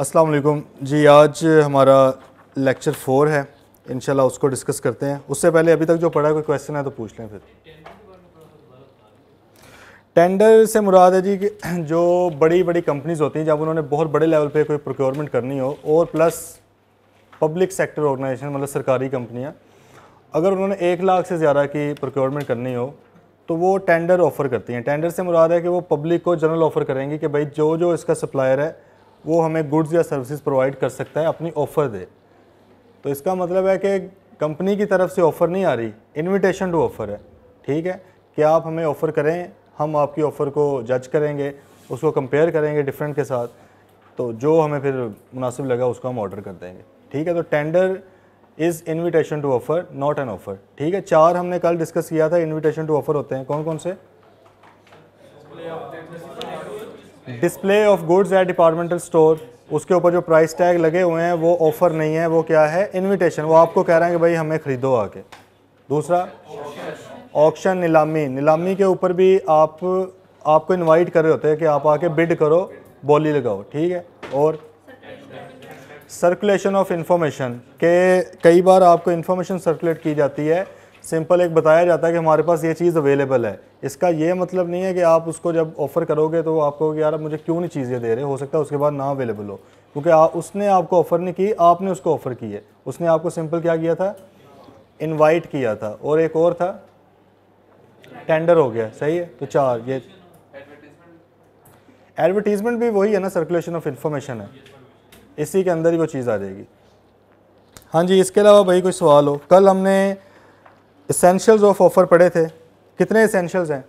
अस्सलाम वालेकुम जी आज हमारा लेक्चर फोर है इंशाल्लाह उसको डिस्कस करते हैं उससे पहले अभी तक जो पढ़ा कोई क्वेश्चन है तो पूछ लें फिर टेंडर से मुराद है जी कि जो बड़ी बड़ी कंपनीज होती हैं जब उन्होंने बहुत बड़े लेवल पे कोई प्रोक्योरमेंट करनी हो और प्लस पब्लिक सेक्टर ऑर्गेनाइजेशन मतलब सरकारी कंपनियाँ अगर उन्होंने एक लाख से ज़्यादा की प्रोक्योरमेंट करनी हो तो वो टेंडर ऑफ़र करती हैं टेंडर से मुराद है कि वो पब्लिक को जनरल ऑफ़र करेंगी कि भाई जो जो इसका सप्लायर है वो हमें गुड्स या सर्विसेज प्रोवाइड कर सकता है अपनी ऑफ़र दे तो इसका मतलब है कि कंपनी की तरफ से ऑफ़र नहीं आ रही इनविटेशन टू ऑफ़र है ठीक है कि आप हमें ऑफ़र करें हम आपकी ऑफ़र को जज करेंगे उसको कंपेयर करेंगे डिफरेंट के साथ तो जो हमें फिर मुनासिब लगा उसको हम ऑर्डर कर देंगे ठीक है तो tender is invitation to offer not an offer ठीक है चार हमने कल डिस्कस किया था इनविटेशन टू ऑफ़र होते हैं कौन कौन से display of goods at departmental store उसके ऊपर जो प्राइस टैग लगे हुए हैं वो ऑफ़र नहीं है वो क्या है इनविटेशन वो आपको कह रहे हैं कि भाई हमें ख़रीदो आके दूसरा ऑक्शन नीलामी नीलामी के ऊपर भी आप आपको इनवाइट कर रहे होते हैं कि आप आके बिड करो बोली लगाओ ठीक है और सर्कुलेशन ऑफ इंफॉर्मेशन के कई बार आपको इन्फॉर्मेशन सर्कुलेट की जाती है सिंपल एक बताया जाता है कि हमारे पास ये चीज़ अवेलेबल है इसका ये मतलब नहीं है कि आप उसको जब ऑफ़र करोगे तो आपको यार मुझे क्यों नहीं चीज़ें दे रहे हो सकता है उसके बाद ना अवेलेबल हो क्योंकि आ, उसने आपको ऑफ़र नहीं की आपने उसको ऑफ़र की है उसने आपको सिंपल क्या किया था इन्वाइट किया था और एक और था टेंडर हो गया सही है तो चार ये एडवर्टीज़मेंट भी वही है ना सर्कुलेशन ऑफ इंफॉर्मेशन है इसी के अंदर ही वो चीज़ आ जाएगी हाँ जी इसके अलावा भाई कोई सवाल हो कल हमने इसेंशियल्स ऑफ ऑफ़र पढ़े थे कितने इसेंशियल्स हैं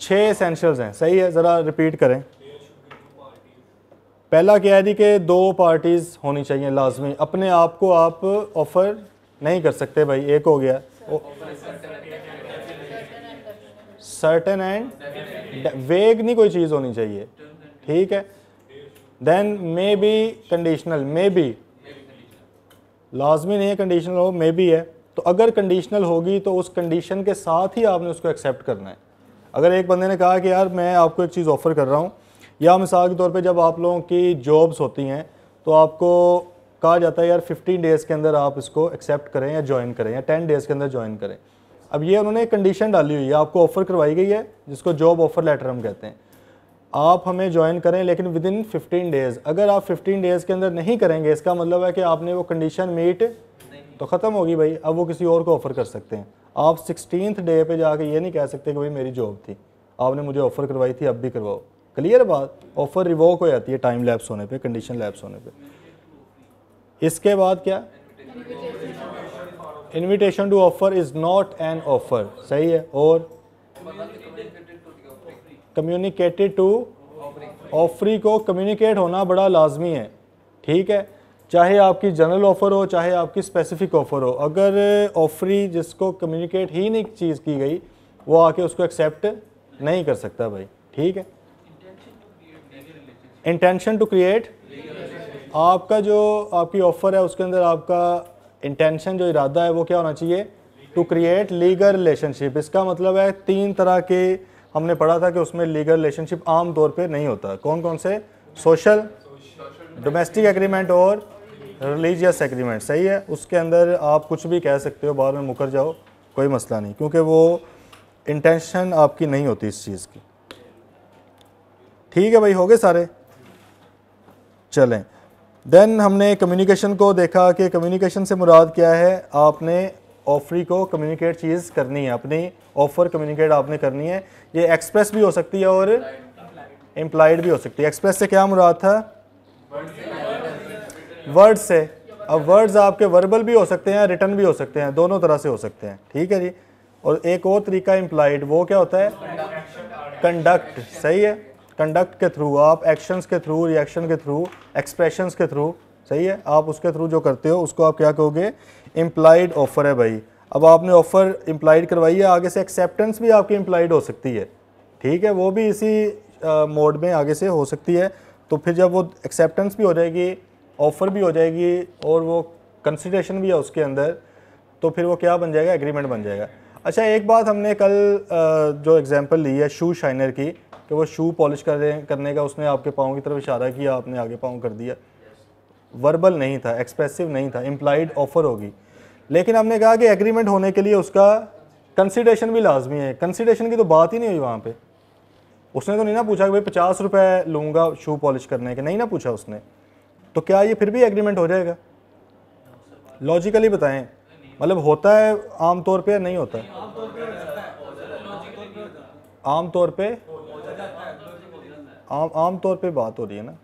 छः इसेंशियल्स हैं सही है ज़रा रिपीट करें पहला क्या है जी कि दो पार्टीज़ होनी चाहिए लाजमी अपने आप को आप ऑफ़र नहीं कर सकते भाई एक हो गया सर्टन एंड वेग नहीं कोई चीज़ होनी चाहिए ठीक है then may be conditional may be लाजमी नहीं है कंडीशनल हो मे भी है तो अगर कंडीशनल होगी तो उस कंडीशन के साथ ही आपने उसको एक्सेप्ट करना है अगर एक बंदे ने कहा कि यार मैं आपको एक चीज़ ऑफ़र कर रहा हूँ या मिसाल के तौर पे जब आप लोगों की जॉब्स होती हैं तो आपको कहा जाता है यार 15 डेज़ के अंदर आप इसको एक्सेप्ट करें या ज्वाइन करें या 10 डेज़ के अंदर ज्वाइन करें अब ये उन्होंने एक कंडीशन डाली हुई है आपको ऑफ़र करवाई गई है जिसको जॉब ऑफ़र लेटर हम कहते हैं आप हमें ज्वाइन करें लेकिन विद इन फिफ्टीन डेज़ अगर आप फिफ्टीन डेज़ के अंदर नहीं करेंगे इसका मतलब है कि आपने वो कंडीशन मीट तो ख़त्म होगी भाई अब वो किसी और को ऑफ़र कर सकते हैं आप सिक्सटीनथ डे पे जाके ये नहीं कह सकते कि भाई मेरी जॉब थी आपने मुझे ऑफ़र करवाई थी अब भी करवाओ क्लियर बात ऑफ़र रिवोक हो जाती है टाइम लैप्स होने पे कंडीशन लैप्स होने पे इसके बाद क्या invitation to offer is not an offer सही है और कम्युनिकेटेड टू ऑफरी को कम्युनिकेट होना बड़ा लाजमी है ठीक है चाहे आपकी जनरल ऑफ़र हो चाहे आपकी स्पेसिफिक ऑफ़र हो अगर ऑफरी जिसको कम्युनिकेट ही नहीं चीज़ की गई वो आके उसको एक्सेप्ट नहीं कर सकता भाई ठीक है इंटेंशन टू क्रिएट आपका जो आपकी ऑफ़र है उसके अंदर आपका इंटेंशन जो इरादा है वो क्या होना चाहिए टू क्रिएट लीगल रिलेशनशिप इसका मतलब है तीन तरह के हमने पढ़ा था कि उसमें लीगल रिलेशनशिप आम तौर पे नहीं होता कौन कौन से सोशल डोमेस्टिक एग्रीमेंट और रिलीजियस एग्रीमेंट सही है उसके अंदर आप कुछ भी कह सकते हो बाद में मुकर जाओ कोई मसला नहीं क्योंकि वो इंटेंशन आपकी नहीं होती इस चीज़ की ठीक है भाई हो गए सारे चलें देन हमने कम्युनिकेशन को देखा कि कम्युनिकेशन से मुराद क्या है आपने ऑफरी को कम्युनिकेट चीज़ करनी है अपनी ऑफ़र कम्युनिकेट आपने करनी है ये एक्सप्रेस भी हो सकती है और एम्प्लाइड भी हो सकती है एक्सप्रेस से क्या मुराद था वर्ड से अब वर्ड्स आपके वर्बल भी हो सकते हैं रिटर्न भी हो सकते हैं दोनों तरह से हो सकते हैं ठीक है जी और एक और तरीका इम्प्लाइड वो क्या होता है कंडक्ट सही है कंडक्ट के थ्रू आप एक्शंस के थ्रू रिएक्शन के थ्रू एक्सप्रेशंस के थ्रू सही है आप उसके थ्रू जो करते हो उसको आप क्या कहोगे इम्प्लाइड ऑफ़र है भाई अब आपने ऑफ़र इम्प्लाइड करवाई है आगे से एक्सेप्टेंस भी आपकी इम्प्लाइड हो सकती है ठीक है वो भी इसी मोड में आगे से हो सकती है तो फिर जब वो एक्सेप्टेंस भी हो जाएगी ऑफ़र भी हो जाएगी और वो कंसिडरेशन भी है उसके अंदर तो फिर वो क्या बन जाएगा एग्रीमेंट बन जाएगा अच्छा एक बात हमने कल जो एग्ज़ाम्पल ली है शू शाइनर की कि वो शू पॉलिश करने करने का उसने आपके पाँव की तरफ इशारा किया आपने आगे पाँव कर दिया वर्बल नहीं था एक्सप्रेसिव नहीं था इम्प्लाइड ऑफ़र होगी लेकिन हमने कहा कि एग्रीमेंट होने के लिए उसका कंसिडेशन भी लाजमी है कंसिडेशन की तो बात ही नहीं हुई वहाँ पर उसने तो नहीं ना पूछा कि भाई पचास रुपये लूँगा शू पॉलिश करने के नहीं ना पूछा उसने तो क्या ये फिर भी एग्रीमेंट हो जाएगा लॉजिकली बताएं मतलब होता है आम तौर पे नहीं होता है आम तौर पे आम आम तौर पे बात हो रही है ना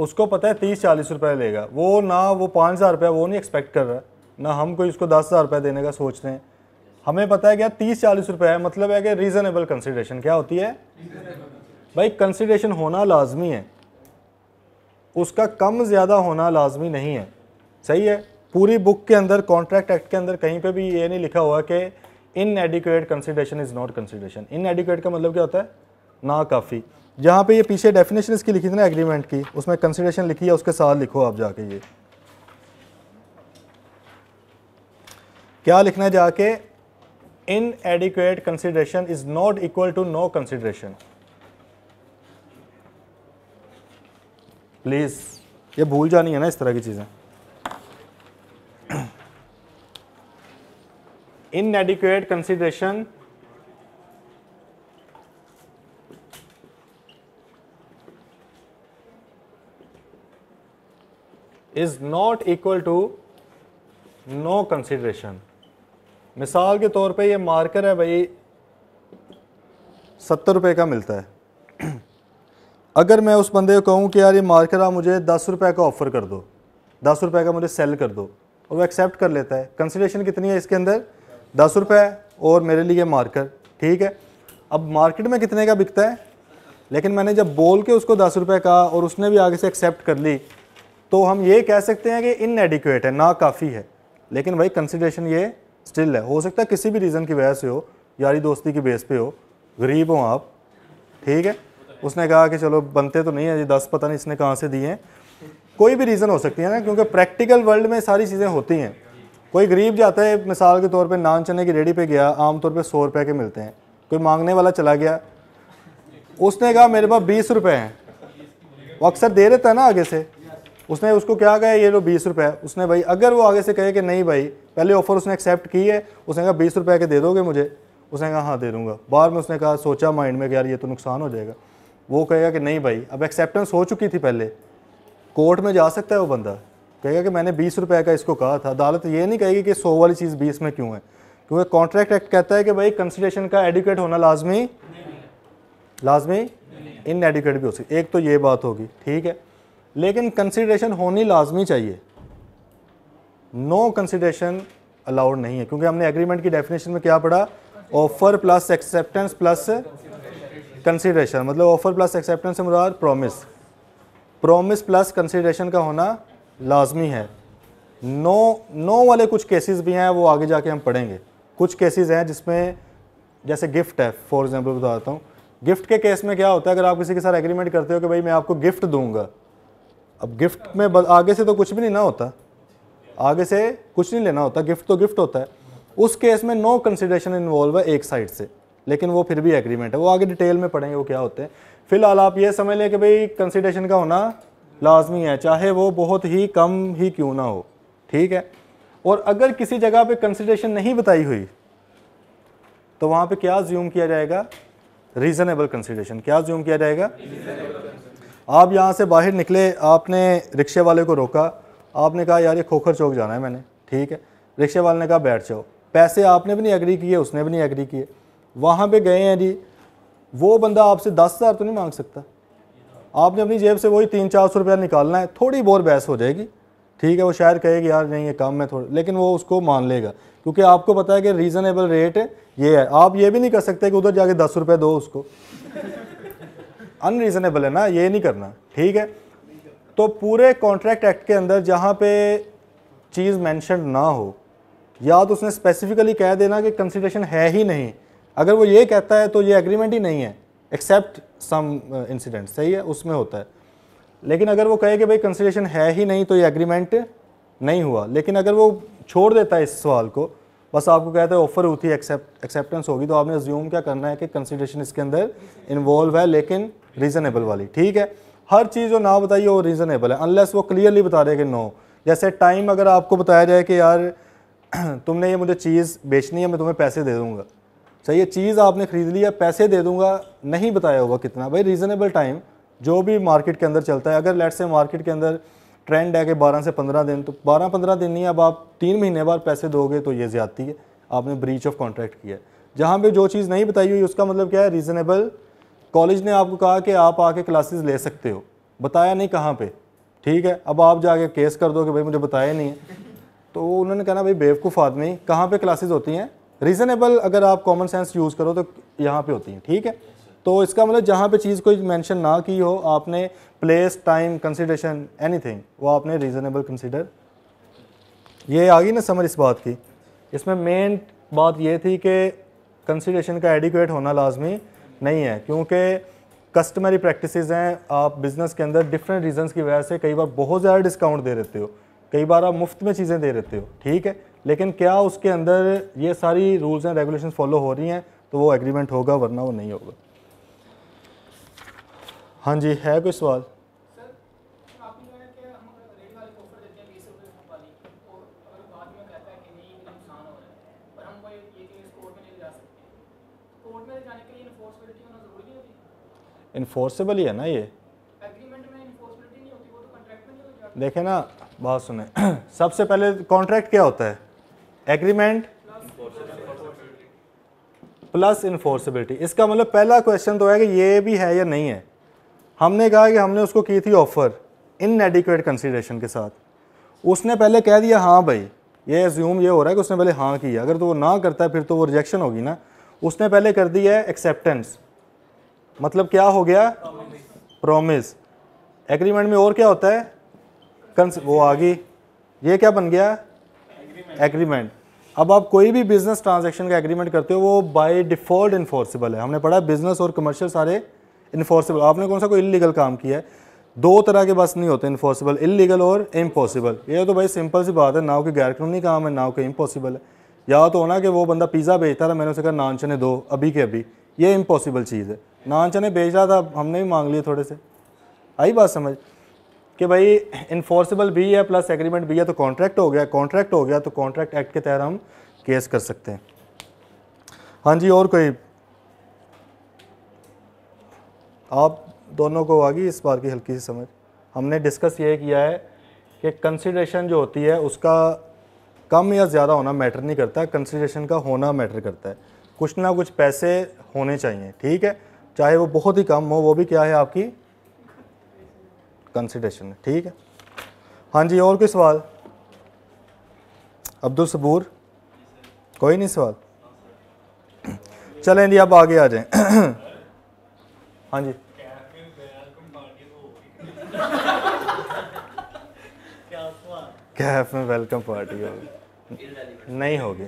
उसको पता है तीस चालीस रुपये लेगा वो ना वो पाँच हज़ार रुपया वो नहीं एक्सपेक्ट कर रहा ना हम कोई उसको दस हज़ार रुपया देने का सोच रहे हैं हमें पता है क्या तीस चालीस रुपये है मतलब है कि रीज़नेबल कंसिड्रेशन क्या होती है भाई कंसिड्रेशन होना लाजमी है उसका कम ज़्यादा होना लाजमी नहीं है सही है पूरी बुक के अंदर कॉन्ट्रैक्ट एक्ट के अंदर कहीं पे भी ये नहीं लिखा हुआ कि inadequate consideration is not consideration inadequate का मतलब क्या होता है ना काफ़ी जहाँ पे ये पीछे डेफिनेशन इसकी लिखी थी ना एग्रीमेंट की उसमें कंसिडरेशन लिखी है उसके साथ लिखो आप जाके ये क्या लिखना है जाके inadequate consideration is not equal to no consideration please ये भूल जानी है ना इस तरह की चीज़ें inadequate consideration is not equal to no consideration मिसाल के तौर पे ये मार्कर है भाई सत्तर रुपये का मिलता है अगर मैं उस बंदे को कहूँ कि यार ये मार्कर आप मुझे दस रुपये का ऑफ़र कर दो दस रुपये का मुझे सेल कर दो और वो एक्सेप्ट कर लेता है कंसिडरेशन कितनी है इसके अंदर दस रुपये और मेरे लिए मार्कर ठीक है अब मार्केट में कितने का बिकता है लेकिन मैंने जब बोल के उसको दस रुपये का और उसने भी आगे से एक्सेप्ट कर ली तो हम ये कह सकते हैं कि इन है है काफ़ी है लेकिन भाई कंसिड्रेशन ये स्टिल है हो सकता है किसी भी रीज़न की वजह से हो यारी दोस्ती की बेस पे हो गरीब हो आप ठीक है उसने कहा कि चलो बनते तो नहीं है ये दस पता नहीं इसने कहाँ से दिए हैं कोई भी रीज़न हो सकती है ना क्योंकि प्रैक्टिकल वर्ल्ड में सारी चीज़ें होती हैं कोई गरीब जाता है मिसाल के तौर पे नान चने की रेडी पे गया आमतौर पे सौ रुपए के मिलते हैं कोई मांगने वाला चला गया उसने कहा मेरे पास बीस रुपए हैं वो अक्सर दे देता है ना आगे से उसने उसको क्या कहा ये लो बीस रुपये उसने भाई अगर वो आगे से कहे कि नहीं भाई पहले ऑफ़र उसने एक्सेप्ट की है उसने कहा बीस रुपये के दे दोगे मुझे उसने कहा हाँ दे दूंगा बाद में उसने कहा सोचा माइंड में कि यार ये तो नुकसान हो जाएगा वो कहेगा कि नहीं भाई अब एक्सेप्टेंस हो चुकी थी पहले कोर्ट में जा सकता है वो बंदा कहेगा कि मैंने बीस रुपये का इसको कहा था अदालत ये नहीं कहेगी कि सौ वाली चीज़ बीस में क्यों है क्योंकि कॉन्ट्रैक्ट एक्ट कहता है कि भाई कंसिलेशन का एडिकेट होना लाजमी लाजमी इन एडिकेट भी हो सकती एक तो ये बात होगी ठीक है लेकिन कंसिड्रेशन होनी लाजमी चाहिए नो कंसिड्रेशन अलाउड नहीं है क्योंकि हमने एग्रीमेंट की डेफिनेशन में क्या पढ़ा offer plus acceptance plus consideration मतलब ऑफर प्लस एक्सेप्टेंस से मुराद प्रॉमिस प्रॉमिस प्लस कंसिड्रेशन का होना लाजमी है नो नो वाले कुछ केसेस भी हैं वो आगे जाके हम पढ़ेंगे कुछ केसेस हैं जिसमें जैसे गिफ्ट है फॉर एग्जांपल बताता हूँ गिफ्ट के केस में क्या होता है अगर आप किसी के साथ एग्रीमेंट करते हो कि भाई मैं आपको गिफ्ट दूंगा अब गिफ्ट में आगे से तो कुछ भी नहीं ना होता आगे से कुछ नहीं लेना होता गिफ्ट तो गिफ्ट होता है उस केस में नो कंसिडरेशन इन्वॉल्व है एक साइड से लेकिन वो फिर भी एग्रीमेंट है वो आगे डिटेल में पढ़ेंगे वो क्या होते हैं फिलहाल आप ये समझ लें कि भाई कंसिडरेशन का होना लाजमी है चाहे वो बहुत ही कम ही क्यों ना हो ठीक है और अगर किसी जगह पे कंसिडरेशन नहीं बताई हुई तो वहाँ पे क्या ज्यूम किया जाएगा रीज़नेबल कंसिडरेशन क्या ज्यूम किया जाएगा आप यहाँ से बाहर निकले आपने रिक्शे वाले को रोका आपने कहा यार ये खोखर चौक जाना है मैंने ठीक है रिक्शे वाले ने कहा बैठ जाओ पैसे आपने भी नहीं एग्री किए उसने भी नहीं एग्री किए वहाँ पे गए हैं जी वो बंदा आपसे दस हज़ार तो नहीं मांग सकता आपने अपनी जेब से वही तीन चार सौ रुपया निकालना है थोड़ी बहुत बहस हो जाएगी ठीक है वो शायद कहेगी यार नहीं ये कम है थोड़ा लेकिन वो उसको मान लेगा क्योंकि आपको पता है कि रीज़नेबल रेट ये है आप ये भी नहीं कर सकते कि उधर जाके दस रुपये दो उसको अनरीज़नेबल है ना ये नहीं करना ठीक है तो पूरे कॉन्ट्रैक्ट एक्ट के अंदर जहाँ पे चीज़ मैंशन ना हो या तो उसने स्पेसिफिकली कह देना कि कंसिडरेशन है ही नहीं अगर वो ये कहता है तो ये एग्रीमेंट ही नहीं है एक्सेप्ट सम इंसिडेंट सही है उसमें होता है लेकिन अगर वो कहे कि भाई कंसिडरेशन है ही नहीं तो ये एग्रीमेंट नहीं हुआ लेकिन अगर वो छोड़ देता है इस सवाल को बस आपको कहता है ऑफर हुई थी एक्सेप्ट एक्सेप्टेंस होगी तो आपने ज्यूम क्या करना है कि कंसिडरेशन इसके अंदर इन्वॉल्व है लेकिन रीज़नेबल वाली ठीक है हर चीज़ जो ना बताइए वो रीज़नेबल है अनलेस वो क्लियरली बता रहे कि नो जैसे टाइम अगर आपको बताया जाए कि यार तुमने ये मुझे चीज़ बेचनी है मैं तुम्हें पैसे दे दूँगा चाहिए चीज़ आपने ख़रीद ली है पैसे दे दूँगा नहीं बताया होगा कितना भाई रीज़नेबल टाइम जो भी मार्केट के अंदर चलता है अगर लेट से मार्केट के अंदर ट्रेंड है कि 12 से 15 दिन तो 12-15 दिन नहीं अब आप तीन महीने बाद पैसे दोगे तो ये ज़्यादती है आपने ब्रीच ऑफ कॉन्ट्रैक्ट किया है जहाँ पर जो चीज़ नहीं बताई हुई उसका मतलब क्या है रीज़नेबल कॉलेज ने आपको कहा कि आप आके क्लासेस ले सकते हो बताया नहीं कहाँ पे ठीक है अब आप जाके केस कर दो कि भाई मुझे बताया नहीं है तो उन्होंने कहना भाई बेवकूफ़ आदमी कहाँ पे क्लासेस होती हैं रीज़नेबल अगर आप कॉमन सेंस यूज़ करो तो यहाँ पे होती हैं ठीक है तो इसका मतलब जहाँ पे चीज़ कोई मेंशन ना की हो आपने प्लेस टाइम कंसिडरेशन एनी वो आपने रीज़नेबल कंसिडर ये आ गई ना समझ इस बात की इसमें मेन बात ये थी कि कंसिडरेशन का एडिकुएट होना लाजमी नहीं है क्योंकि कस्टमरी प्रैक्टिसेस हैं आप बिज़नेस के अंदर डिफरेंट रीजंस की वजह से कई बार बहुत ज़्यादा डिस्काउंट दे देते हो कई बार आप मुफ्त में चीज़ें दे देते हो ठीक है लेकिन क्या उसके अंदर ये सारी रूल्स एंड रेगुलेशन फॉलो हो रही हैं तो वो एग्रीमेंट होगा वरना वो नहीं होगा हाँ जी है कोई सवाल कोर्ट में जाने के लिए होना जरूरी है इन्फोर्सेबल ही है ना ये एग्रीमेंट में नहीं होती वो तो कॉन्ट्रैक्ट में नहीं देखे ना बात सुने सबसे पहले कॉन्ट्रैक्ट क्या होता है एग्रीमेंट प्लस इन्फोर्सिबिलिटी इसका मतलब पहला क्वेश्चन तो है कि ये भी है या नहीं है हमने कहा कि हमने उसको की थी ऑफ़र इन एडिकुएट कंसिडरेशन के साथ उसने पहले कह दिया हाँ भाई ये एज्यूम ये हो रहा है कि उसने पहले हाँ किया अगर तो वो ना करता है फिर तो वो रिजेक्शन होगी ना उसने पहले कर दी है एक्सेप्टेंस मतलब क्या हो गया प्रोमिस एग्रीमेंट में और क्या होता है कंस वो आ गई ये क्या बन गया एग्रीमेंट अब आप कोई भी बिजनेस ट्रांजैक्शन का एग्रीमेंट करते हो वो बाय डिफ़ॉल्ट इन्फोर्सिबल है हमने पढ़ा बिजनेस और कमर्शियल सारे इन्फोर्सिबल आपने कौन सा कोई इलीगल काम किया है दो तरह के बस नहीं होते इन्फोर्सिबल इलीगल और इम्पॉसिबल ये तो भाई सिंपल सी बात है ना कि गैर कानूनी काम है ना कि इम्पॉसिबल है या तो होना कि वो बंदा पिज़्ज़ा बेचता था मैंने उसे कहा नान चने दो अभी के अभी ये इम्पॉसिबल चीज़ है नान चने बेच रहा था हमने भी मांग लिए थोड़े से आई बात समझ कि भाई इन्फोर्सिबल भी है प्लस एग्रीमेंट भी है तो कॉन्ट्रैक्ट हो गया कॉन्ट्रैक्ट हो गया तो कॉन्ट्रैक्ट एक्ट के तहत हम केस कर सकते हैं हाँ जी और कोई आप दोनों को आ गई इस बार की हल्की सी समझ हमने डिस्कस ये किया है कि कंसिड्रेशन जो होती है उसका कम या ज़्यादा होना मैटर नहीं करता कंसिडरेशन का होना मैटर करता है कुछ ना कुछ पैसे होने चाहिए ठीक है चाहे वो बहुत ही कम हो वो भी क्या है आपकी कंसिडरेशन ठीक है हाँ जी और कोई सवाल अब्दुल सबूर कोई नहीं सवाल चलें जी अब आगे आ जाएं हाँ जी कैफ में वेलकम पार्टी होगी नहीं होगी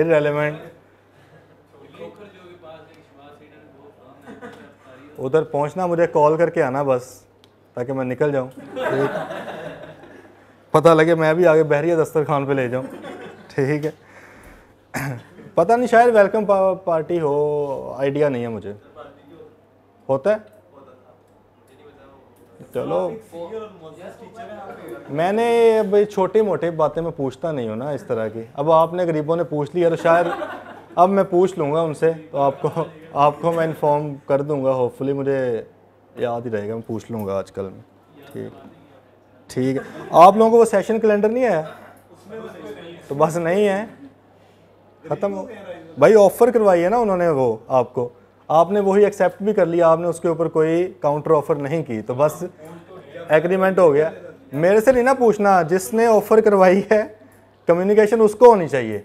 इरेलीवेंट उधर पहुंचना मुझे कॉल करके आना बस ताकि मैं निकल जाऊं पता लगे मैं भी आगे बहरिया दस्तरखान पे ले जाऊं ठीक है पता नहीं शायद वेलकम पार्टी हो आइडिया नहीं है मुझे होता है चलो मैंने अब छोटे मोटे बातें मैं पूछता नहीं हूँ ना इस तरह की अब आपने गरीबों ने पूछ लिया तो शायद अब मैं पूछ लूँगा उनसे तो आपको आपको मैं इन्फॉर्म कर दूँगा होपफुली मुझे याद ही रहेगा मैं पूछ लूँगा आजकल में ठीक ठीक है आप लोगों को वो सेशन कैलेंडर नहीं है तो बस नहीं है ख़त्म हो भाई ऑफ़र करवाई है ना उन्होंने वो आपको आपने वही एक्सेप्ट भी कर लिया आपने उसके ऊपर कोई काउंटर ऑफर नहीं की तो बस एग्रीमेंट हो गया मेरे से नहीं ना पूछना जिसने ऑफ़र करवाई है कम्युनिकेशन उसको होनी चाहिए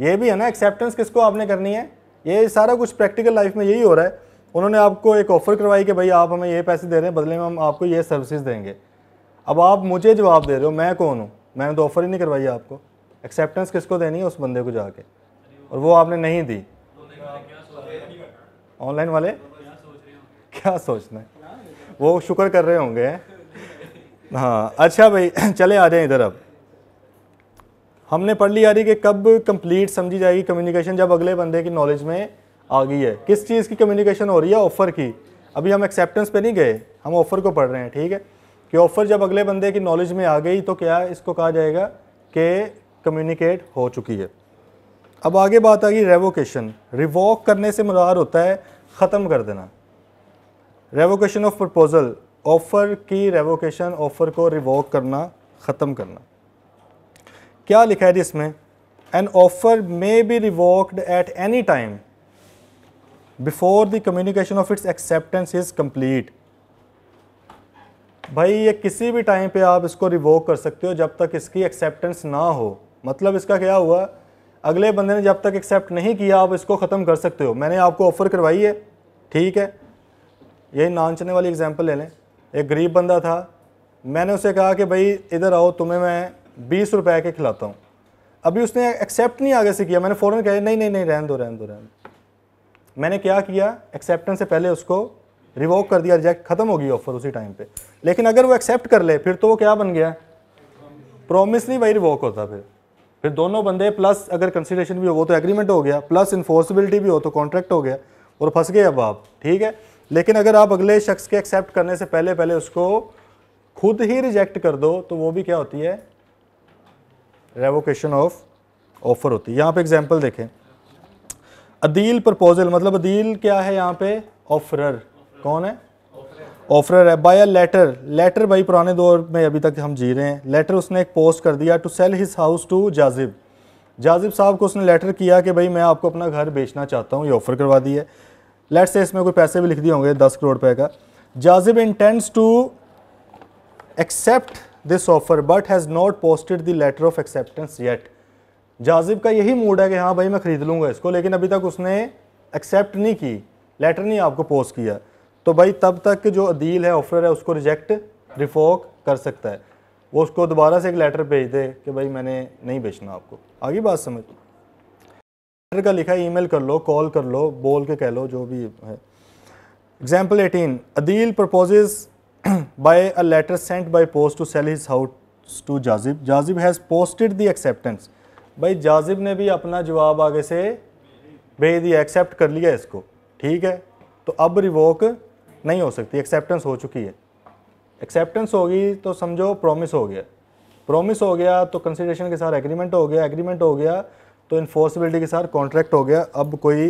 ये भी है ना एक्सेप्टेंस किसको आपने करनी है ये सारा कुछ प्रैक्टिकल लाइफ में यही हो रहा है उन्होंने आपको एक ऑफ़र करवाई कि भाई आप हमें ये पैसे दे रहे हैं बदले में हम आपको ये सर्विसेज देंगे अब आप मुझे जवाब दे रहे हो मैं कौन हूँ मैंने तो ऑफ़र ही नहीं करवाई आपको एक्सेप्टेंस किसको देनी है उस बंदे को जाके और वो आपने नहीं दी ऑनलाइन वाले क्या सोचना है वो शुक्र कर रहे होंगे हाँ अच्छा भाई चले आ जाए इधर अब हमने पढ़ लिया कि कब कंप्लीट समझी जाएगी कम्युनिकेशन जब अगले बंदे की नॉलेज में आ गई है किस चीज़ की कम्युनिकेशन हो रही है ऑफ़र की अभी हम एक्सेप्टेंस पे नहीं गए हम ऑफ़र को पढ़ रहे हैं ठीक है कि ऑफ़र जब अगले बंदे की नॉलेज में आ गई तो क्या इसको कहा जाएगा कि कम्युनिकेट हो चुकी है अब आगे बात आ गई रेवोकेशन रिवॉक करने से मुरार होता है ख़त्म कर देना रेवोकेशन ऑफ प्रपोज़ल ऑफ़र की रेवोकेशन ऑफ़र को रिवॉक करना ख़त्म करना क्या लिखा है जी इसमें an offer may be revoked at any time before the communication of its acceptance is complete भाई ये किसी भी टाइम पे आप इसको रिवोक कर सकते हो जब तक इसकी एक्सेप्टेंस ना हो मतलब इसका क्या हुआ अगले बंदे ने जब तक एक्सेप्ट नहीं किया आप इसको ख़त्म कर सकते हो मैंने आपको ऑफ़र करवाई है ठीक है यही नाचने वाली एग्जाम्पल ले लें एक गरीब बंदा था मैंने उसे कहा कि भाई इधर आओ तुम्हें मैं बीस रुपए के खिलाता हूँ अभी उसने एक्सेप्ट नहीं आगे से किया मैंने फ़ौरन कहा नहीं नहीं नहीं रहन दो रहन दो रहन दो मैंने क्या किया एक्सेप्टेंस से पहले उसको रिवोक कर दिया रिजेक्ट ख़त्म होगी ऑफ़र उसी टाइम पे लेकिन अगर वो एक्सेप्ट कर ले फिर तो वो क्या बन गया प्रॉमिस नहीं भाई रिवोक होता फिर फिर दोनों बंदे प्लस अगर कंसिडरेशन भी हो वो तो एग्रीमेंट हो गया प्लस इन्फोर्सबिलिटी भी हो तो कॉन्ट्रैक्ट हो गया और फंस गए अब आप ठीक है लेकिन अगर आप अगले शख्स के एक्सेप्ट करने से पहले पहले उसको खुद ही रिजेक्ट कर दो तो वो भी क्या होती है रेवोकेशन ऑफ ऑफर होती है यहाँ पे एग्जाम्पल देखें अदील प्रपोजल मतलब अदील क्या है यहाँ पे ऑफरर कौन है ऑफर है बाय अ लेटर लेटर भाई पुराने दौर में अभी तक हम जी रहे हैं लेटर उसने एक पोस्ट कर दिया to sell his house to Jazib Jazib साहब को उसने लेटर किया कि भाई मैं आपको अपना घर बेचना चाहता हूँ ये ऑफ़र करवा दी है लेट से इसमें कोई पैसे भी लिख दिए होंगे दस करोड़ रुपए का Jazib intends to accept this offer but has not posted the letter of acceptance yet Jazib का यही मूड है कि हाँ भाई मैं ख़रीद लूँगा इसको लेकिन अभी तक उसने एक्सेप्ट नहीं की लेटर नहीं आपको पोस्ट किया तो भाई तब तक जो अदील है ऑफर है उसको रिजेक्ट रिफोक कर सकता है वो उसको दोबारा से एक लेटर भेज दे कि भाई मैंने नहीं बेचना आपको आगे बात समझ लेटर का लिखा ईमेल कर लो कॉल कर लो बोल के कह लो जो भी है example eighteen Adeel proposes by a letter sent by post to sell his house to Jazib Jazib has posted the acceptance भाई जाजिब ने भी अपना जवाब आगे से भेज दिया एक्सेप्ट कर लिया इसको ठीक है तो अब रिवोक नहीं हो सकती एक्सेप्टेंस हो चुकी है एक्सेप्टेंस होगी तो समझो प्रॉमिस हो गया प्रॉमिस हो गया तो कंसिडरेशन के साथ एग्रीमेंट हो गया एग्रीमेंट हो गया तो इन्फोर्सिबिलिटी के साथ कॉन्ट्रैक्ट हो गया अब कोई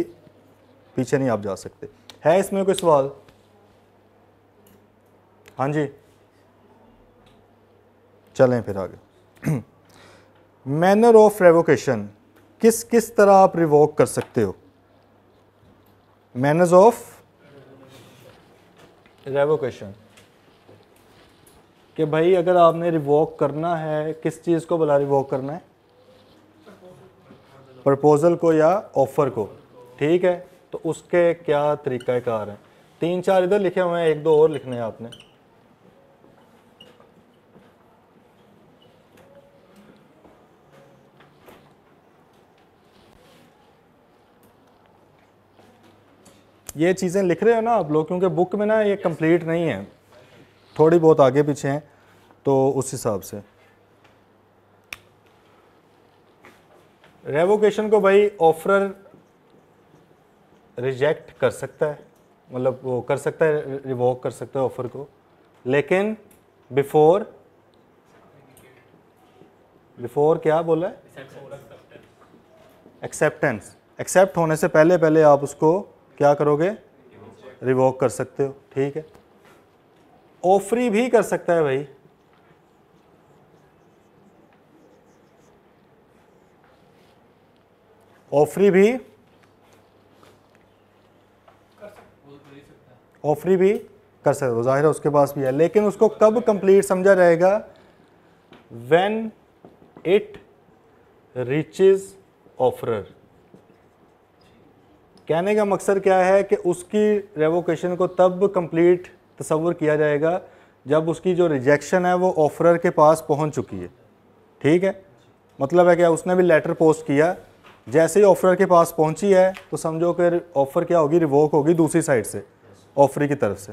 पीछे नहीं आप जा सकते है इसमें कोई सवाल हाँ जी चलें फिर आगे मैनर ऑफ रेवोकेशन किस किस तरह आप रिवोक कर सकते हो मैनर्स ऑफ रेवोकेशन कि भाई अगर आपने रिवोक करना है किस चीज़ को भला रिवोक करना है प्रपोज़ल को या ऑफ़र को ठीक है तो उसके क्या तरीक़ाकार हैं तीन चार इधर लिखे हुए हैं एक दो और लिखने हैं आपने ये चीज़ें लिख रहे हो ना आप लोग क्योंकि बुक में ना ये कंप्लीट नहीं है थोड़ी बहुत आगे पीछे हैं तो उस हिसाब से रेवोकेशन को भाई ऑफर रिजेक्ट कर सकता है मतलब वो कर सकता है रिवोक कर सकता है ऑफर को लेकिन बिफोर बिफोर क्या बोला है एक्सेप्टेंस एक्सेप्ट होने से पहले पहले आप उसको क्या करोगे रिवॉक कर सकते हो ठीक है ऑफरी भी कर सकता है भाई ऑफरी भी ऑफरी भी कर सकते हो जाहिर है उसके पास भी है लेकिन उसको कब कंप्लीट समझा जाएगा वेन इट रीचेज ऑफरर कहने का मकसद क्या है कि उसकी रेवोकेशन को तब कंप्लीट तस्वर किया जाएगा जब उसकी जो रिजेक्शन है वो ऑफरर के पास पहुंच चुकी है ठीक है मतलब है क्या उसने भी लेटर पोस्ट किया जैसे ही ऑफरर के पास पहुंची है तो समझो कि ऑफ़र क्या होगी रिवोक होगी दूसरी साइड से ऑफरी की तरफ से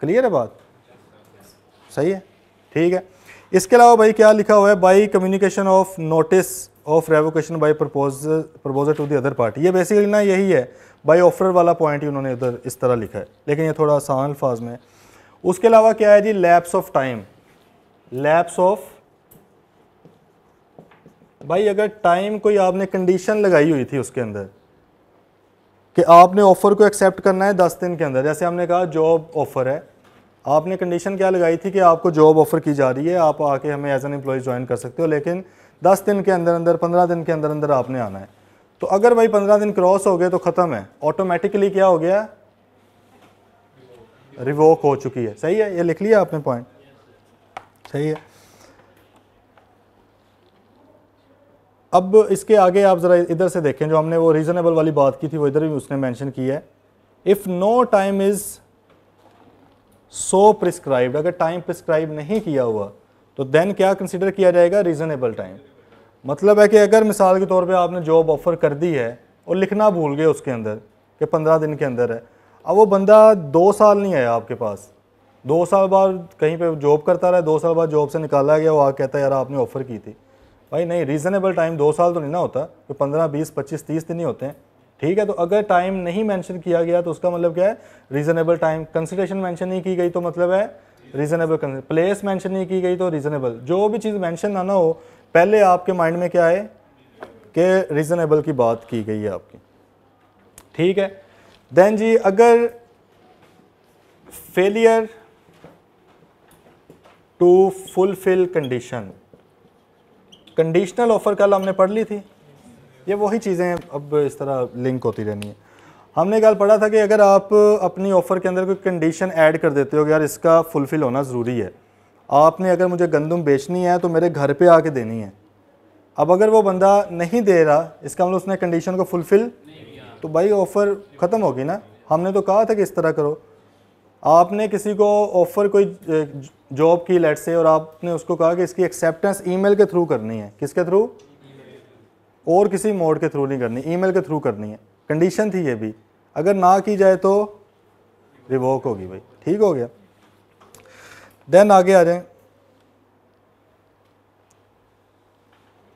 क्लियर है बात सही है ठीक है इसके अलावा भाई क्या लिखा हुआ है by communication of notice of revocation by propose proposal to the other party ये बेसिकली ना यही है बाई ऑफर वाला पॉइंट ही उन्होंने उधर इस तरह लिखा है लेकिन ये थोड़ा आसान अल्फाज में उसके अलावा क्या है जी lapse of time lapse of भाई अगर टाइम कोई आपने कंडीशन लगाई हुई थी उसके अंदर कि आपने ऑफ़र को एक्सेप्ट करना है दस दिन के अंदर जैसे हमने कहा जॉब ऑफ़र है आपने कंडीशन क्या लगाई थी कि आपको जॉब ऑफ़र की जा रही है आप आके हमें एज एन एम्प्लॉय ज्वाइन कर सकते हो लेकिन दस दिन के अंदर अंदर पंद्रह दिन के अंदर अंदर आपने आना है तो अगर भाई पंद्रह दिन क्रॉस हो गए तो ख़त्म है ऑटोमेटिकली क्या हो गया रिवोक हो चुकी है सही है ये लिख लिया आपने पॉइंट सही है अब इसके आगे आप ज़रा इधर से देखें जो हमने वो रीज़नेबल वाली बात की थी वो इधर भी उसने मेंशन की है if no time is so prescribed अगर टाइम प्रिस्क्राइब नहीं किया हुआ तो देन क्या कंसिडर किया जाएगा रीज़नेबल टाइम मतलब है कि अगर मिसाल के तौर पर आपने जॉब ऑफ़र कर दी है और लिखना भूल गए उसके अंदर कि पंद्रह दिन के अंदर है अब वो बंदा दो साल नहीं आया आपके पास दो साल बाद कहीं पे जॉब करता रहा दो साल बाद जॉब से निकाला गया वो आ कहता है यार आपने ऑफ़र की थी भाई नहीं रीज़नेबल टाइम दो साल तो नहीं ना होता कि पंद्रह बीस पच्चीस तीस दिन ही होते हैं ठीक है तो अगर टाइम नहीं मेंशन किया गया तो उसका मतलब क्या है रीज़नेबल टाइम कंसिडरेशन मेंशन नहीं की गई तो मतलब है रीजनेबल प्लेस मेंशन नहीं की गई तो रीजनेबल जो भी चीज़ मेंशन ना ना हो पहले आपके माइंड में क्या है कि रीजनेबल की बात की गई है आपकी ठीक है देन जी अगर failure to fulfil condition conditional offer कल हमने पढ़ ली थी ये वही चीज़ें अब इस तरह लिंक होती रहनी है हमने कल पढ़ा था कि अगर आप अपनी ऑफ़र के अंदर कोई कंडीशन ऐड कर देते हो कि यार इसका फुलफ़िल होना ज़रूरी है आपने अगर मुझे गंदम बेचनी है तो मेरे घर पे आके देनी है अब अगर वो बंदा नहीं दे रहा इसका मतलब उसने कंडीशन को फुलफ़िल तो भाई ऑफ़र ख़त्म होगी ना हमने तो कहा था कि इस तरह करो आपने किसी को ऑफ़र कोई जॉब की लेट से और आपने उसको कहा कि इसकी एक्सेप्टेंस ईमेल के थ्रू करनी है किसके थ्रू और किसी मोड के थ्रू नहीं करनी ईमेल के थ्रू करनी है कंडीशन थी ये भी अगर ना की जाए तो रिवोक होगी भाई ठीक हो गया देन आगे आ जाए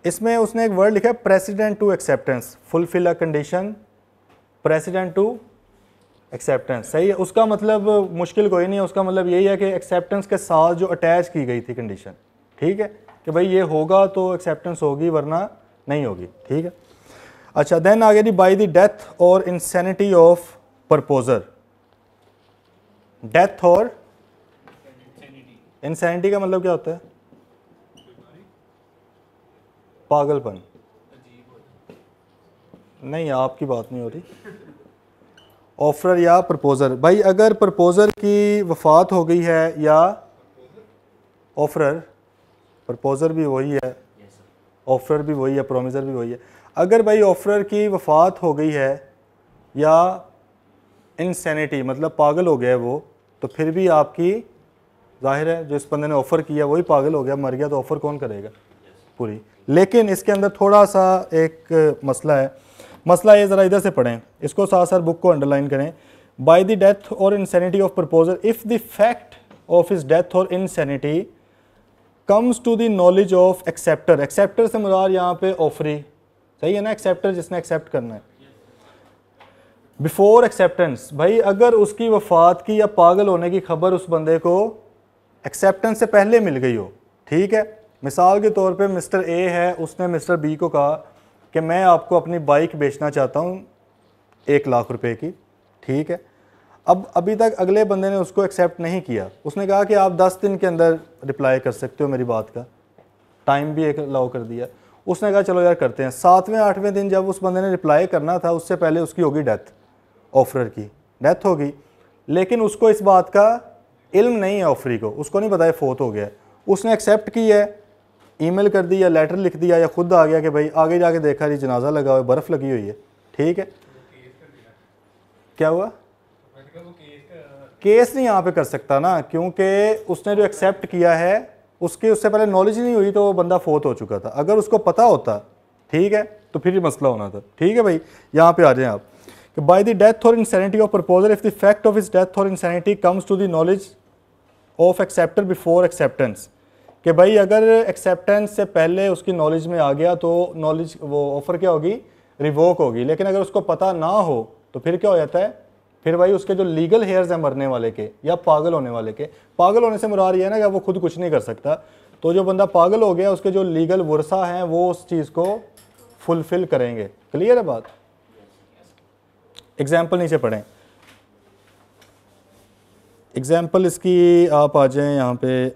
इसमें उसने एक वर्ड लिखा है precedent to acceptance fulfil a condition precedent to acceptance सही है उसका मतलब मुश्किल कोई नहीं है उसका मतलब यही है कि एक्सेप्टेंस के साथ जो अटैच की गई थी कंडीशन ठीक है कि भाई ये होगा तो एक्सेप्टेंस होगी वरना नहीं होगी ठीक है अच्छा देन गया जी बाई द डेथ और इंसेनिटी ऑफ प्रपोजर डेथ और इंसेनिटी का मतलब क्या होता है पागलपन नहीं आपकी बात नहीं हो रही ऑफर या प्रपोज़र भाई अगर प्रपोज़र की वफात हो गई है या ऑफर प्रपोज़र भी वही है ऑफर भी वही है प्रोमिज़र भी वही है अगर भाई ऑफर की वफ़ात हो गई है या इनसेनिटी मतलब पागल हो गया है वो तो फिर भी आपकी जाहिर है जो इस बंदे ने ऑफ़र किया वही पागल हो गया मर गया तो ऑफ़र कौन करेगा पूरी लेकिन इसके अंदर थोड़ा सा एक मसला है मसला ये ज़रा इधर से पढ़ें इसको साथ साथ बुक को अंडरलाइन करें बाई द डेथ और insanity of proposal if the fact of is death और insanity comes to the knowledge of acceptor acceptor से मुरार यहाँ पे ऑफरी सही है ना एक्सेप्टर जिसने एक्सेप्ट करना है बिफोर एक्सेप्टेंस भाई अगर उसकी वफात की या पागल होने की खबर उस बंदे को एक्सेप्टेंस से पहले मिल गई हो ठीक है मिसाल के तौर पे मिस्टर ए है उसने मिस्टर बी को कहा कि मैं आपको अपनी बाइक बेचना चाहता हूँ एक लाख रुपए की ठीक है अब अभी तक अगले बंदे ने उसको एक्सेप्ट नहीं किया उसने कहा कि आप दस दिन के अंदर रिप्लाई कर सकते हो मेरी बात का टाइम भी एक अलाउ कर दिया उसने कहा चलो यार करते हैं सातवें आठवें दिन जब उस बंदे ने रिप्लाई करना था उससे पहले उसकी होगी डेथ ऑफरर की डेथ होगी लेकिन उसको इस बात का इल्म नहीं है ऑफरी को उसको नहीं पता है फोत हो गया उसने एक्सेप्ट की है ईमेल कर दी या लेटर लिख दिया या खुद आ गया कि भाई आगे जाके देखा जी जनाजा लगा हुआ है बर्फ़ लगी हुई है ठीक है क्या हुआ केस, तो केस नहीं यहाँ पे कर सकता ना क्योंकि उसने जो एक्सेप्ट किया है उसकी उससे पहले नॉलेज नहीं हुई तो वो बंदा फोत हो चुका था अगर उसको पता होता ठीक है तो फिर मसला होना था ठीक है भाई यहाँ पे आ जाएं आप कि बाय द डेथ और insanity of proposal if the fact of is death और insanity comes to the knowledge of acceptor before acceptance कि भाई अगर एक्सेप्टेंस से पहले उसकी नॉलेज में आ गया तो नॉलेज वो ऑफ़र क्या होगी रिवोक होगी लेकिन अगर उसको पता ना हो तो फिर क्या हो जाता है फिर भाई उसके जो लीगल हेयर्स हैं मरने वाले के या पागल होने वाले के पागल होने से मुरार ये है ना कि वो खुद कुछ नहीं कर सकता तो जो बंदा पागल हो गया उसके जो लीगल वर्षा हैं वो उस चीज़ को फुलफिल करेंगे क्लियर है बात एग्जाम्पल नीचे पढ़ें एग्जाम्पल इसकी आप आ जाएं यहाँ पे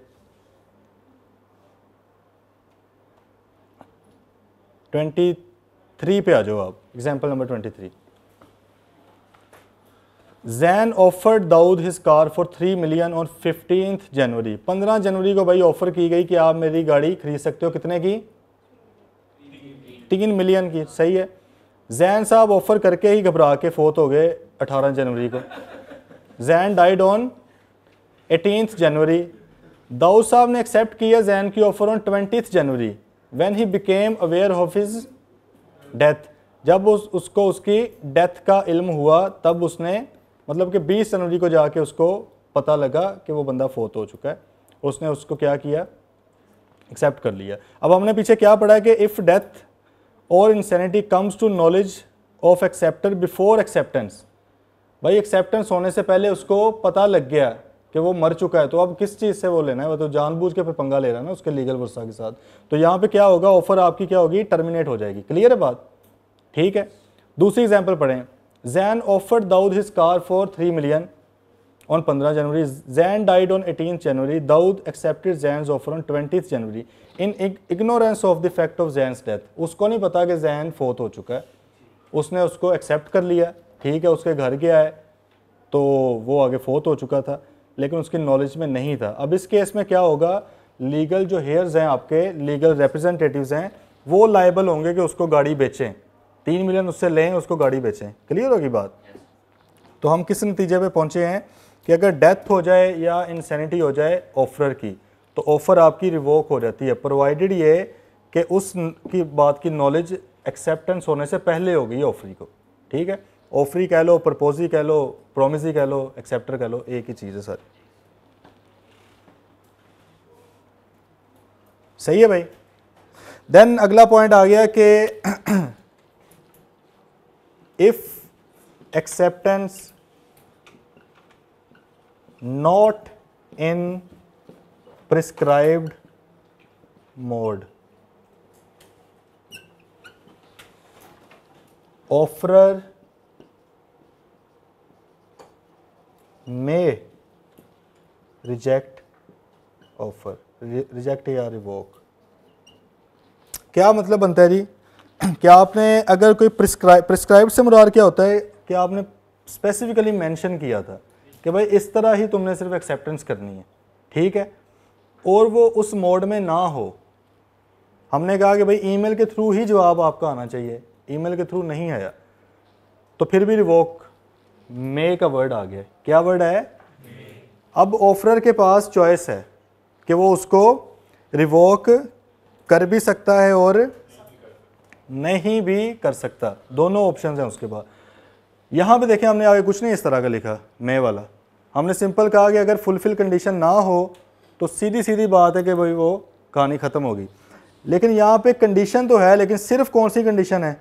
ट्वेंटी थ्री पे आ जाओ आप example number twenty three Jain offered Dawood his car for three million और फिफ्टीन जनवरी पंद्रह जनवरी को भाई ऑफर की गई कि आप मेरी गाड़ी खरीद सकते हो कितने की तीन मिलियन की सही है जैन साहब ऑफर करके ही घबरा के फोत हो गए अठारह जनवरी को Jain died on eighteen January Dawood साहब ने एक्सेप्ट किया जैन की offer on twenty January when he became aware of his death जब उस उसको उसकी डेथ का इल्म हुआ तब उसने मतलब कि 20 जनवरी को जाके उसको पता लगा कि वो बंदा फोत हो चुका है उसने उसको क्या किया एक्सेप्ट कर लिया अब हमने पीछे क्या पढ़ा है कि इफ़ डेथ और insanity comes to knowledge of acceptor before acceptance भाई एक्सेप्टेंस होने से पहले उसको पता लग गया कि वो मर चुका है तो अब किस चीज़ से वो लेना है वो तो जानबूझ के फिर पंगा ले रहा है ना उसके लीगल वर्षा के साथ तो यहाँ पे क्या होगा ऑफर आपकी क्या होगी टर्मिनेट हो जाएगी क्लियर है बात ठीक है दूसरी एग्जाम्पल पढ़ें Jain offered Dawood his car for three million on पंद्रह जनवरी Jain died on eighteen January Dawood accepted Jain offer on twenty January in ignorance of the fact of Jain death उसको नहीं पता कि जैन फोत हो चुका है उसने उसको एक्सेप्ट कर लिया ठीक है उसके घर गया है तो वो आगे फोत हो चुका था लेकिन उसकी नॉलेज में नहीं था अब इस केस में क्या होगा लीगल जो हेयर्स हैं आपके लीगल रिप्रेजेंटेटिव्स हैं वो लाइबल होंगे कि उसको गाड़ी बेचें तीन मिलियन उससे लें उसको गाड़ी बेचें क्लियर होगी बात तो हम किस नतीजे पे पहुंचे हैं कि अगर डेथ हो जाए या इंसैनिटी हो जाए ऑफर की तो ऑफ़र आपकी रिवोक हो जाती है प्रोवाइडेड ये कि उस की बात की नॉलेज एक्सेप्टेंस होने से पहले होगी ऑफरी को ठीक है ऑफरी कह लो प्रपोजी कह लो प्रोमिस कह लो एक्सेप्टर कह लो एक ही चीज़ है सर सही है भाई देन अगला पॉइंट आ गया कि if acceptance not in prescribed mode offerer may reject offer re reject या revoke क्या मतलब बनता है जी क्या आपने अगर कोई प्रिस्क्राइब प्रिस्क्राइब से मुरार क्या होता है कि आपने स्पेसिफिकली मेंशन किया था कि भाई इस तरह ही तुमने सिर्फ एक्सेप्टेंस करनी है ठीक है और वो उस मोड में ना हो हमने कहा कि भाई ईमेल के थ्रू ही जवाब आपका आना चाहिए ईमेल के थ्रू नहीं आया तो फिर भी रिवोक मे का वर्ड आ गया क्या वर्ड है अब ऑफरर के पास चॉइस है कि वो उसको रिवोक कर भी सकता है और नहीं भी कर सकता दोनों ऑप्शन हैं उसके बाद यहाँ पे देखें हमने आगे कुछ नहीं इस तरह का लिखा मैं वाला हमने सिंपल कहा कि अगर फुलफिल कंडीशन ना हो तो सीधी सीधी बात है कि भाई वो कहानी ख़त्म होगी लेकिन यहाँ पे कंडीशन तो है लेकिन सिर्फ कौन सी कंडीशन है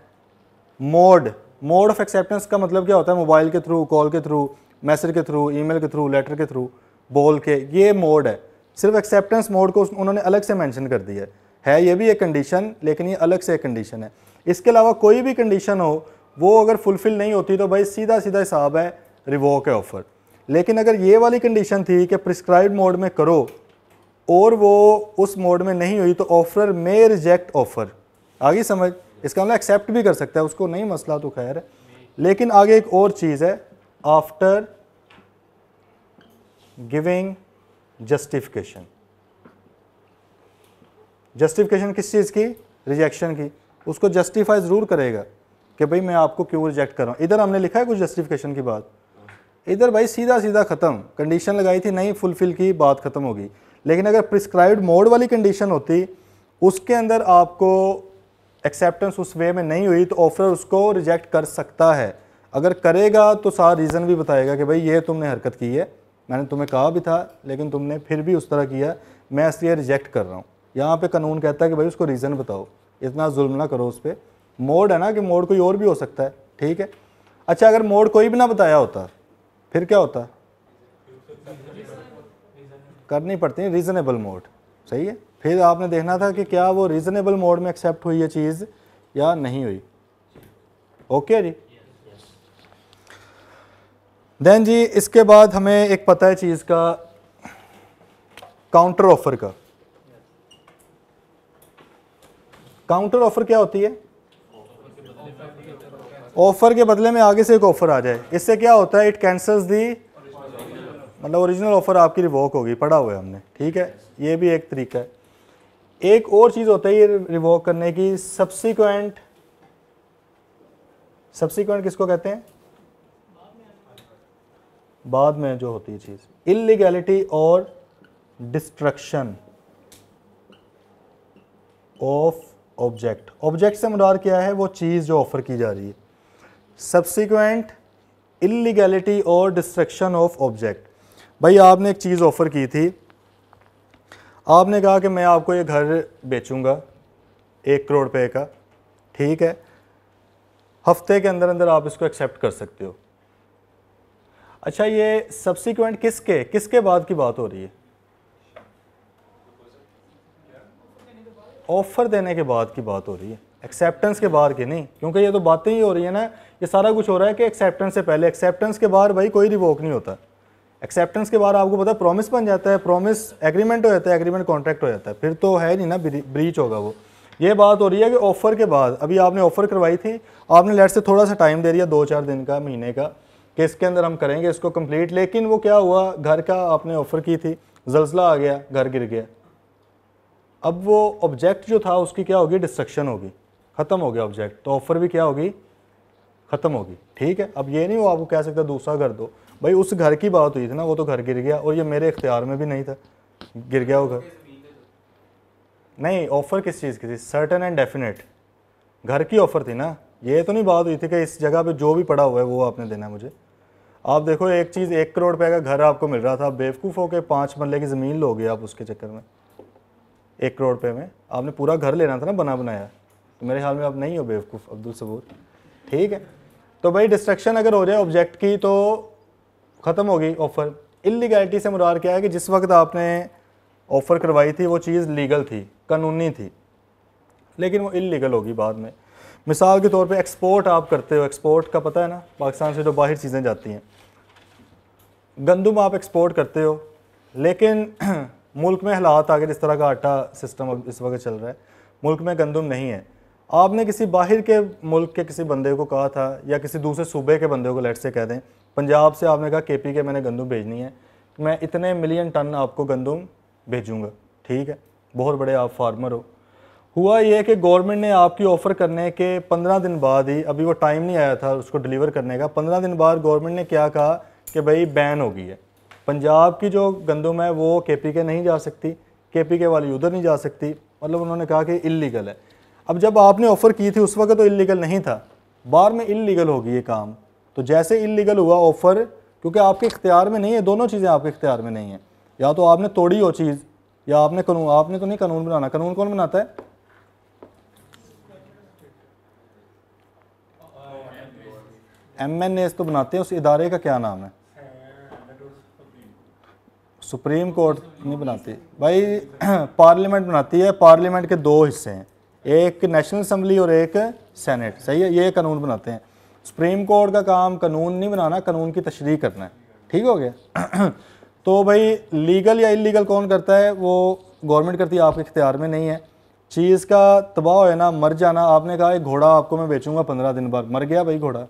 मोड मोड ऑफ एक्सेप्टेंस का मतलब क्या होता है मोबाइल के थ्रू कॉल के थ्रू मैसेज के थ्रू ई के थ्रू लेटर के थ्रू बोल के ये मोड है सिर्फ एक्सेप्टेंस मोड को उन्होंने अलग से मैंशन कर दिया है है ये भी एक कंडीशन लेकिन ये अलग से एक कंडीशन है इसके अलावा कोई भी कंडीशन हो वो अगर फुलफ़िल नहीं होती तो भाई सीधा सीधा हिसाब है रिवोक है ऑफ़र लेकिन अगर ये वाली कंडीशन थी कि प्रिस्क्राइब मोड में करो और वो उस मोड में नहीं हुई तो ऑफर मे रिजेक्ट ऑफ़र आगे समझ इसका मतलब एक्सेप्ट भी कर सकता है उसको नहीं मसला तो खैर है लेकिन आगे एक और चीज़ है आफ्टर गिविंग जस्टिफिकेशन जस्टिफिकेशन किस चीज़ की रिजेक्शन की उसको जस्टिफाई ज़रूर करेगा कि भाई मैं आपको क्यों रिजेक्ट कर रहा हूँ इधर हमने लिखा है कुछ जस्टिफिकेशन की बात इधर भाई सीधा सीधा ख़त्म कंडीशन लगाई थी नहीं फुलफिल की बात ख़त्म होगी लेकिन अगर प्रिस्क्राइब्ड मोड वाली कंडीशन होती उसके अंदर आपको एक्सेप्टेंस उस वे में नहीं हुई तो ऑफर उसको रिजेक्ट कर सकता है अगर करेगा तो सारा रीज़न भी बताएगा कि भाई ये तुमने हरकत की है मैंने तुम्हें कहा भी था लेकिन तुमने फिर भी उस तरह किया मैं इसलिए रिजेक्ट कर रहा हूँ यहाँ पे कानून कहता है कि भाई उसको रीज़न बताओ इतना जुल्म ना करो उस पर मोड है ना कि मोड कोई और भी हो सकता है ठीक है अच्छा अगर मोड कोई भी ना बताया होता फिर क्या होता करनी पड़ती है रीज़नेबल मोड सही है फिर आपने देखना था कि क्या वो रीज़नेबल मोड में एक्सेप्ट हुई है चीज़ या नहीं हुई ओके okay, जी देन जी इसके बाद हमें एक पता है चीज़ का काउंटर ऑफर का काउंटर ऑफर क्या होती है ऑफर के बदले में आगे से एक ऑफर आ जाए इससे क्या होता है इट कैंसल्स दी मतलब ओरिजिनल ऑफर आपकी रिवोक होगी पढ़ा हुआ है हमने ठीक है ये भी एक तरीका है एक और चीज़ होता है ये रिवोक करने की सब्सिक्वेंट सब्सिक्वेंट किसको कहते हैं बाद में जो होती है चीज़ इलीगैलिटी और डिस्ट्रक्शन ऑफ ऑब्जेक्ट ऑब्जेक्ट से मुराद क्या है वो चीज़ जो ऑफ़र की जा रही है सब्सिक्वेंट इलीगैलिटी और डिस्ट्रक्शन ऑफ ऑब्जेक्ट भाई आपने एक चीज़ ऑफ़र की थी आपने कहा कि मैं आपको ये घर बेचूंगा एक करोड़ रुपए का ठीक है हफ्ते के अंदर अंदर आप इसको एक्सेप्ट कर सकते हो अच्छा ये सब्सिक्वेंट किसके किसके बाद की बात हो रही है ऑफ़र देने के बाद की बात हो रही है एक्सेप्टेंस के बाद की नहीं क्योंकि ये तो बातें ही हो रही है ना ये सारा कुछ हो रहा है कि एक्सेप्टेंस से पहले एक्सेप्टेंस के बाद भाई कोई रिवोक नहीं होता एक्सेप्टेंस के बाद आपको पता प्रॉमिस बन जाता है प्रॉमिस एग्रीमेंट हो जाता है एग्रीमेंट कॉन्ट्रैक्ट हो जाता है फिर तो है नहीं ना ब्रीच होगा वो ये बात हो रही है कि ऑफ़र के बाद अभी आपने ऑफ़र करवाई थी आपने लेट से थोड़ा सा टाइम दे दिया दो चार दिन का महीने का कि इसके अंदर हम करेंगे इसको कंप्लीट लेकिन वो क्या हुआ घर का आपने ऑफ़र की थी जलसला आ गया घर गिर गया अब वो ऑब्जेक्ट जो था उसकी क्या होगी डिस्ट्रक्शन होगी ख़त्म हो गया ऑब्जेक्ट तो ऑफ़र भी क्या होगी ख़त्म होगी ठीक है अब ये नहीं हो आपको कह सकता दूसरा घर दो भाई उस घर की बात हुई थी ना वो तो घर गिर गया और ये मेरे इख्तियार में भी नहीं था गिर गया वो घर नहीं ऑफ़र किस चीज़ की थी सर्टन एंड डेफिनेट घर की ऑफ़र थी ना ये तो नहीं बात हुई थी कि इस जगह पे जो भी पड़ा हुआ है वो आपने देना है मुझे आप देखो एक चीज़ एक करोड़ रुपये का घर आपको मिल रहा था बेवकूफ़ होकर पाँच मरले की ज़मीन लोगे आप उसके चक्कर में एक करोड़ रुपये में आपने पूरा घर लेना था ना बना बनाया तो मेरे ख्याल में आप नहीं हो बेवकूफ़ अब्दुल सबूर ठीक है तो भाई डिस्ट्रक्शन अगर हो जाए ऑब्जेक्ट की तो ख़त्म हो गई ऑफ़र इलीगैलिटी से मुरार क्या है कि जिस वक्त आपने ऑफ़र करवाई थी वो चीज़ लीगल थी कानूनी थी लेकिन वो इलीगल होगी बाद में मिसाल के तौर पे एक्सपोर्ट आप करते हो एक्सपोर्ट का पता है ना पाकिस्तान से जो बाहर चीज़ें जाती हैं गंदम आप एक्सपोर्ट करते हो लेकिन मुल्क में हालात आगे जिस तरह का आटा सिस्टम अब इस वक्त चल रहा है मुल्क में गंदम नहीं है आपने किसी बाहर के मुल्क के किसी बंदे को कहा था या किसी दूसरे सूबे के बंदे को लेट से कह दें पंजाब से आपने कहा के पी के मैंने गंदम भेजनी है मैं इतने मिलियन टन आपको गंदम भेजूँगा ठीक है बहुत बड़े आप फार्मर हो हुआ ये कि गवर्नमेंट ने आपकी ऑफ़र करने के पंद्रह दिन बाद ही अभी वो टाइम नहीं आया था उसको डिलीवर करने का पंद्रह दिन बाद गवर्नमेंट ने क्या कहा कि भाई बैन हो गई है पंजाब की जो गंदम है वो के पी के नहीं जा सकती के पी के वाली उधर नहीं जा सकती मतलब उन्होंने कहा कि इलीगल है अब जब आपने ऑफ़र की थी उस वक्त तो इलीगल नहीं था बार में इलीगल होगी ये काम तो जैसे इलीगल हुआ ऑफ़र क्योंकि आपके इख्तियार में नहीं है दोनों चीज़ें आपके इख्तियार में नहीं है या तो आपने तोड़ी हो चीज़ या आपने कानून आपने तो नहीं कानून बनाना कानून कौन बनाता है एम एन एस तो बनाते हैं उस इदारे का क्या नाम है सुप्रीम कोर्ट नहीं बनाती भाई पार्लियामेंट बनाती है पार्लियामेंट के दो हिस्से हैं एक नेशनल असम्बली और एक सेनेट सही है ये कानून बनाते हैं सुप्रीम कोर्ट का काम कानून नहीं बनाना कानून की तशरी करना है ठीक हो गया तो भाई लीगल या इलीगल कौन करता है वो गवर्नमेंट करती है आपके इख्तियार में नहीं है चीज़ का तबाह हो ना मर जाना आपने कहा एक घोड़ा आपको मैं बेचूंगा पंद्रह दिन बाद मर गया भाई घोड़ा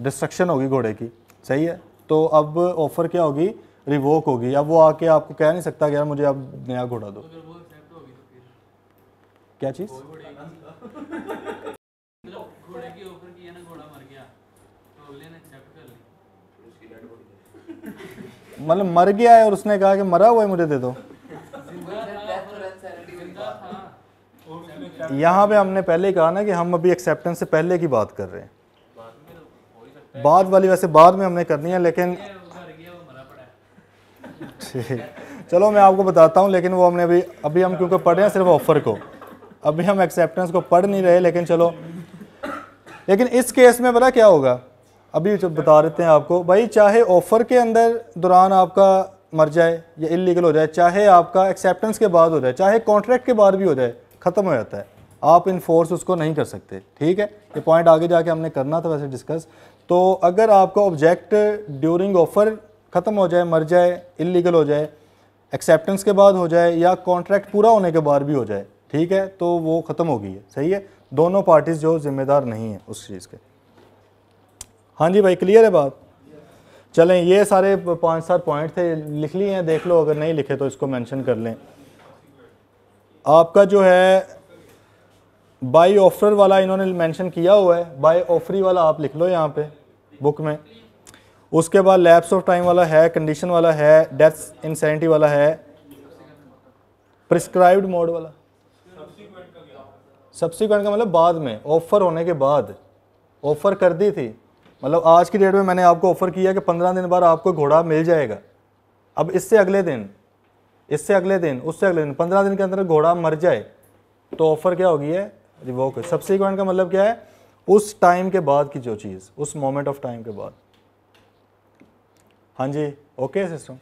डिस्ट्रक्शन होगी घोड़े की सही है तो अब ऑफ़र क्या होगी रिवोक होगी अब वो आके आपको कह नहीं सकता कि यार मुझे अब नया घोड़ा दो तो क्या चीज़ तो मतलब मर गया है और उसने कहा कि मरा हुआ है मुझे दे दो यहाँ पे हमने पहले ही कहा ना कि हम अभी एक्सेप्टेंस से पहले की बात कर रहे हैं बाद वाली वैसे बाद में हमने करनी है लेकिन ठीक चलो मैं आपको बताता हूँ लेकिन वो हमने अभी अभी हम क्योंकि पढ़ रहे हैं सिर्फ ऑफर को अभी हम एक्सेप्टेंस को पढ़ नहीं रहे लेकिन चलो लेकिन इस केस में बता क्या होगा अभी बता देते हैं आपको भाई चाहे ऑफ़र के अंदर दौरान आपका मर जाए या इलीगल हो जाए चाहे आपका एक्सेप्टेंस के बाद हो जाए चाहे कॉन्ट्रैक्ट के बाद भी हो जाए ख़त्म हो जाता है आप इन्फोर्स उसको नहीं कर सकते ठीक है ये पॉइंट आगे जाके हमने करना था वैसे डिस्कस तो अगर आपका ऑब्जेक्ट ड्यूरिंग ऑफ़र ख़त्म हो जाए मर जाए इलीगल हो जाए एक्सेप्टेंस के बाद हो जाए या कॉन्ट्रैक्ट पूरा होने के बाद भी हो जाए ठीक है तो वो ख़त्म हो गई है सही है दोनों पार्टीज़ जो ज़िम्मेदार नहीं है उस चीज़ के हाँ जी भाई क्लियर है बात चलें ये सारे पाँच सात पॉइंट थे लिख लिए हैं देख लो अगर नहीं लिखे तो इसको मेंशन कर लें आपका जो है बाई ऑफर वाला इन्होंने मेंशन किया हुआ है बाई ऑफरी वाला आप लिख लो यहाँ पे बुक में उसके बाद लैप्स ऑफ टाइम वाला है कंडीशन वाला है डेथ इंसेंटिव वाला है प्रिस्क्राइब्ड मोड वाला सब्सिक्वेंट का मतलब बाद में ऑफ़र होने के बाद ऑफ़र कर दी थी मतलब आज की डेट में मैंने आपको ऑफ़र किया कि पंद्रह दिन बाद आपको घोड़ा मिल जाएगा अब इससे अगले दिन इससे अगले दिन उससे अगले दिन पंद्रह दिन के अंदर घोड़ा मर जाए तो ऑफ़र क्या होगी है रिवोक सब्सिक्वेंट का मतलब क्या है उस टाइम के बाद की जो चीज़ उस मोमेंट ऑफ टाइम के बाद हाँ जी ओके है सिस्टम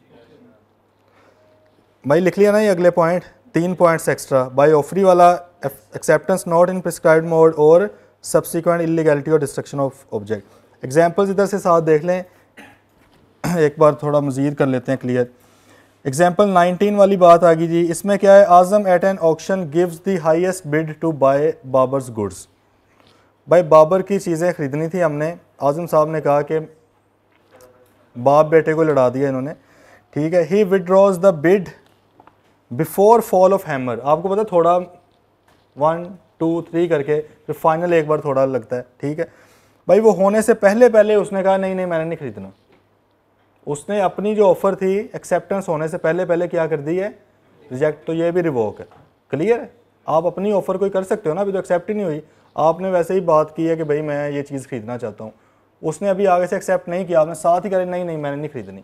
भाई लिख लिया ना ये अगले पॉइंट तीन पॉइंट्स एक्स्ट्रा बाई ऑफरी वाला acceptance not in prescribe mode और सब्सिक्वेंट इलीगैलिटी और डिस्ट्रक्शन ऑफ ऑब्जेक्ट एग्जाम्पल्स इधर से साथ देख लें एक बार थोड़ा मज़ीद कर लेते हैं क्लियर एग्जाम्पल 19 वाली बात आ गई जी इसमें क्या है Azam at an auction gives the highest bid to buy Babar's goods भाई बाबर की चीज़ें ख़रीदनी थी हमने आजम साहब ने कहा कि बाप बेटे को लड़ा दिया इन्होंने ठीक है he withdraws the bid before fall of hammer आपको पता है थोड़ा वन टू थ्री करके फिर फाइनल एक बार थोड़ा लगता है ठीक है भाई वो होने से पहले पहले उसने कहा नहीं नहीं मैंने नहीं ख़रीदना उसने अपनी जो ऑफ़र थी एक्सेप्टेंस होने से पहले पहले क्या कर दी है रिजेक्ट तो ये भी रिवोक है क्लियर है आप अपनी ऑफ़र कोई कर सकते हो ना अभी तो एक्सेप्ट ही नहीं हुई आपने वैसे ही बात की है कि भाई मैं ये चीज़ ख़रीदना चाहता हूँ उसने अभी आगे से एक्सेप्ट नहीं किया आपने साथ ही कह रहे नहीं नहीं मैंने नहीं खरीदनी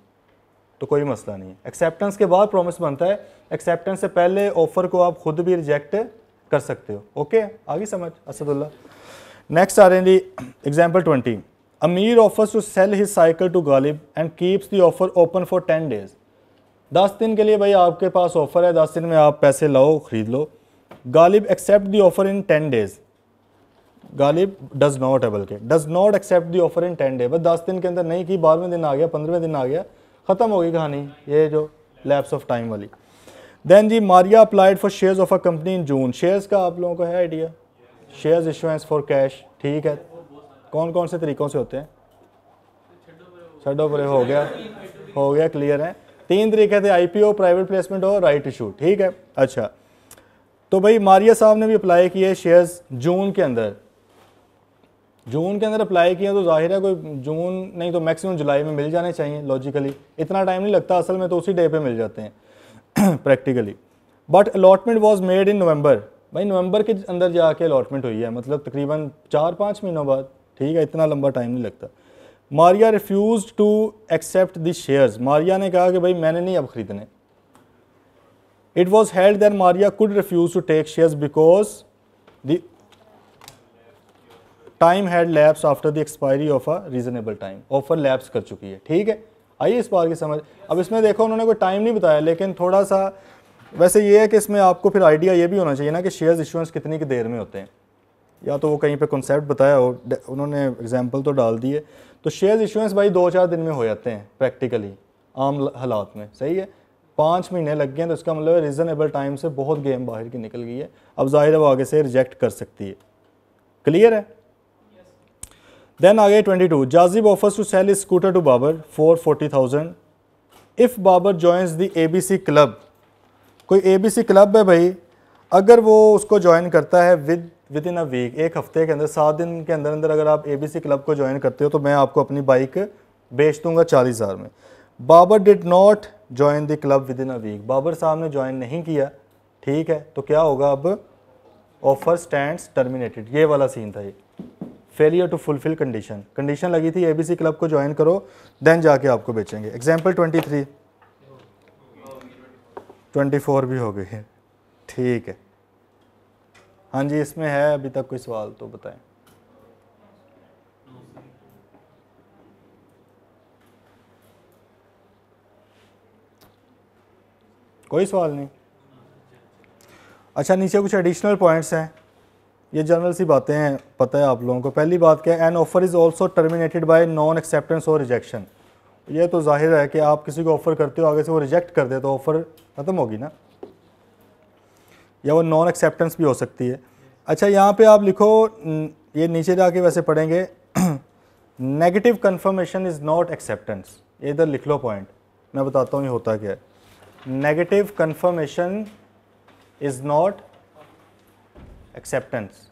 तो कोई मसला नहीं है एक्सेप्टेंस के बाद प्रॉमिस बनता है एक्सेप्टेंस से पहले ऑफर को आप खुद भी रिजेक्ट कर सकते हो ओके आगे समझ असदुल्ला नेक्स्ट आ रहे हैं जी example twenty Amir offers to sell his cycle to Ghalib and keeps the offer open for ten days दस दिन के लिए भाई आपके पास ऑफर है दस दिन में आप पैसे लाओ खरीद लो Ghalib accept the offer in ten days Ghalib does not है बल्कि does not accept the offer in ten day बस दस दिन के अंदर नहीं की बारहवें दिन आ गया पंद्रहवें दिन आ गया ख़त्म होगी कहानी ये जो लैप्स ऑफ टाइम वाली देन जी Maria applied for shares of a company in June shares का आप लोगों को है idea shares issuance for cash ठीक है कौन कौन से तरीक़ों से होते हैं छड्डो परे हो गया हो गया क्लियर है तीन तरीके थे ओ प्राइवेट प्लेसमेंट और राइट इशू ठीक है अच्छा तो भाई मारिया साहब ने भी अप्लाई किए शेयर्स जून के अंदर जून के अंदर अप्लाई किया तो जाहिर है कोई जून नहीं तो मैक्सिमम जुलाई में मिल जाने चाहिए लॉजिकली इतना टाइम नहीं लगता असल में तो उसी डे पे मिल जाते हैं practically but allotment was made in November भाई नवंबर के अंदर जाके अलाटमेंट हुई है मतलब तकरीबन चार पाँच महीनों बाद ठीक है इतना लंबा टाइम नहीं लगता Maria refuse to accept the shares Maria ने कहा कि भाई मैंने नहीं अब ख़रीदने it was held than Maria could refuse to take shares because the time had lapse after the expiry of a reasonable time offer lapse कर चुकी है ठीक है आइए इस बार की समझ अब इसमें देखो उन्होंने कोई टाइम नहीं बताया लेकिन थोड़ा सा वैसे ये है कि इसमें आपको फिर आइडिया ये भी होना चाहिए ना कि शेयर्स इशुएंस कितनी की देर में होते हैं या तो वो कहीं पे कॉन्सेप्ट बताया हो उन्होंने एग्जांपल तो डाल दिए तो शेयर्स इशुएंस भाई दो चार दिन में हो जाते हैं प्रैक्टिकली आम हालात में सही है पाँच महीने लग गए हैं तो इसका मतलब रीज़नेबल टाइम से बहुत गेम बाहर की निकल गई है अब जाहिर है वो आगे से रिजेक्ट कर सकती है क्लियर है देन आ गए twenty two Jazib offers to sell his scooter to Babar for forty thousand if Babar joins the A B C club कोई ए बी सी क्लब है भाई अगर वो उसको ज्वाइन करता है with within a week एक हफ्ते के अंदर सात दिन के अंदर अंदर अगर आप ए बी सी क्लब को ज्वाइन करते हो तो मैं आपको अपनी बाइक बेच दूंगा चालीस हज़ार में Babar did not join the club within a week Babar साहब ने ज्वाइन नहीं किया ठीक है तो क्या होगा अब ऑफर स्टैंड टर्मिनेटेड ये वाला सीन था ये failure to fulfil condition condition लगी थी एबीसी क्लब को ज्वाइन करो देन जाके आपको बेचेंगे example twenty three twenty four भी हो गई है ठीक है हाँ जी इसमें है अभी तक कोई सवाल तो बताएं कोई सवाल नहीं अच्छा नीचे कुछ एडिशनल पॉइंट्स हैं ये जनरल सी बातें हैं पता है आप लोगों को पहली बात क्या है an offer is also terminated by non acceptance और रिजेक्शन ये तो जाहिर है कि आप किसी को ऑफ़र करते हो आगे से वो रिजेक्ट कर दे तो ऑफ़र ख़त्म होगी ना या वो नॉन एक्सेप्टेंस भी हो सकती है अच्छा यहाँ पे आप लिखो ये नीचे जाके वैसे पढ़ेंगे negative confirmation is not acceptance इधर लिख लो पॉइंट मैं बताता हूँ ये होता क्या है negative confirmation is not acceptance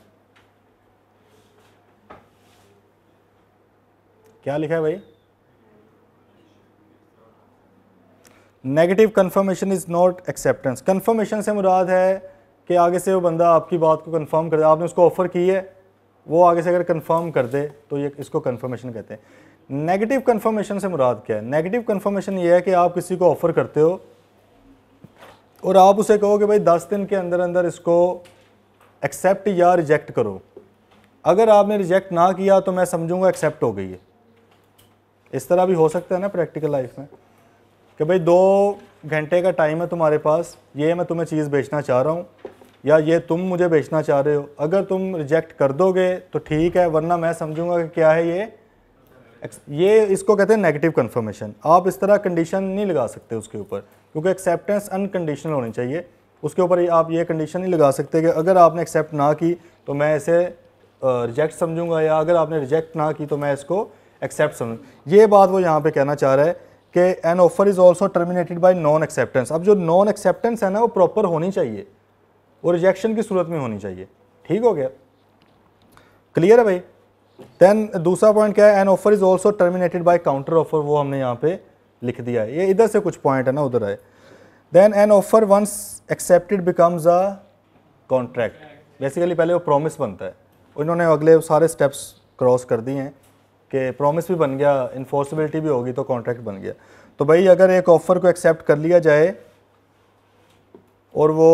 क्या लिखा है भाई negative confirmation is not acceptance confirmation से मुराद है कि आगे से वो बंदा आपकी बात को कंफर्म कर दे आपने उसको ऑफ़र की है वो आगे से अगर कंफर्म कर दे तो ये इसको कंफर्मेशन कहते हैं नेगेटिव कंफर्मेशन से मुराद क्या है नेगेटिव कंफर्मेशन ये है कि आप किसी को ऑफ़र करते हो और आप उसे कहो कि भाई दस दिन के अंदर अंदर इसको एक्सेप्ट या रिजेक्ट करो अगर आपने रिजेक्ट ना किया तो मैं समझूंगा एक्सेप्ट हो गई है इस तरह भी हो सकता है ना प्रैक्टिकल लाइफ में कि भाई दो घंटे का टाइम है तुम्हारे पास ये मैं तुम्हें चीज़ बेचना चाह रहा हूँ या ये तुम मुझे बेचना चाह रहे हो अगर तुम रिजेक्ट कर दोगे तो ठीक है वरना मैं समझूंगा कि क्या है ये ये इसको कहते हैं नेगेटिव कन्फर्मेशन आप इस तरह कंडीशन नहीं लगा सकते उसके ऊपर क्योंकि एक्सेप्टेंस अनकंडीशनल होनी चाहिए उसके ऊपर आप ये कंडीशन नहीं लगा सकते कि अगर आपने एक्सेप्ट ना की तो मैं इसे रिजेक्ट समझूंगा या अगर आपने रिजेक्ट ना की तो मैं इसको एक्सेप्ट समझ ये बात वो यहाँ पे कहना चाह रहा है कि an offer is also terminated by non acceptance अब जो नॉन एक्सेप्टेंस है ना वो प्रॉपर होनी चाहिए वो रिजेक्शन की सूरत में होनी चाहिए ठीक हो गया क्लियर है भाई देन दूसरा पॉइंट क्या है an offer is also terminated by counter offer वो हमने यहाँ पे लिख दिया है ये इधर से कुछ पॉइंट है ना उधर आए then an offer once accepted becomes a contract basically पहले वो प्रोमिस बनता है उन्होंने अगले सारे स्टेप्स क्रॉस कर दिए हैं कि प्रॉमिस भी बन गया इन्फोर्सबिलिटी भी होगी तो कॉन्ट्रैक्ट बन गया तो भाई अगर एक ऑफ़र को एक्सेप्ट कर लिया जाए और वो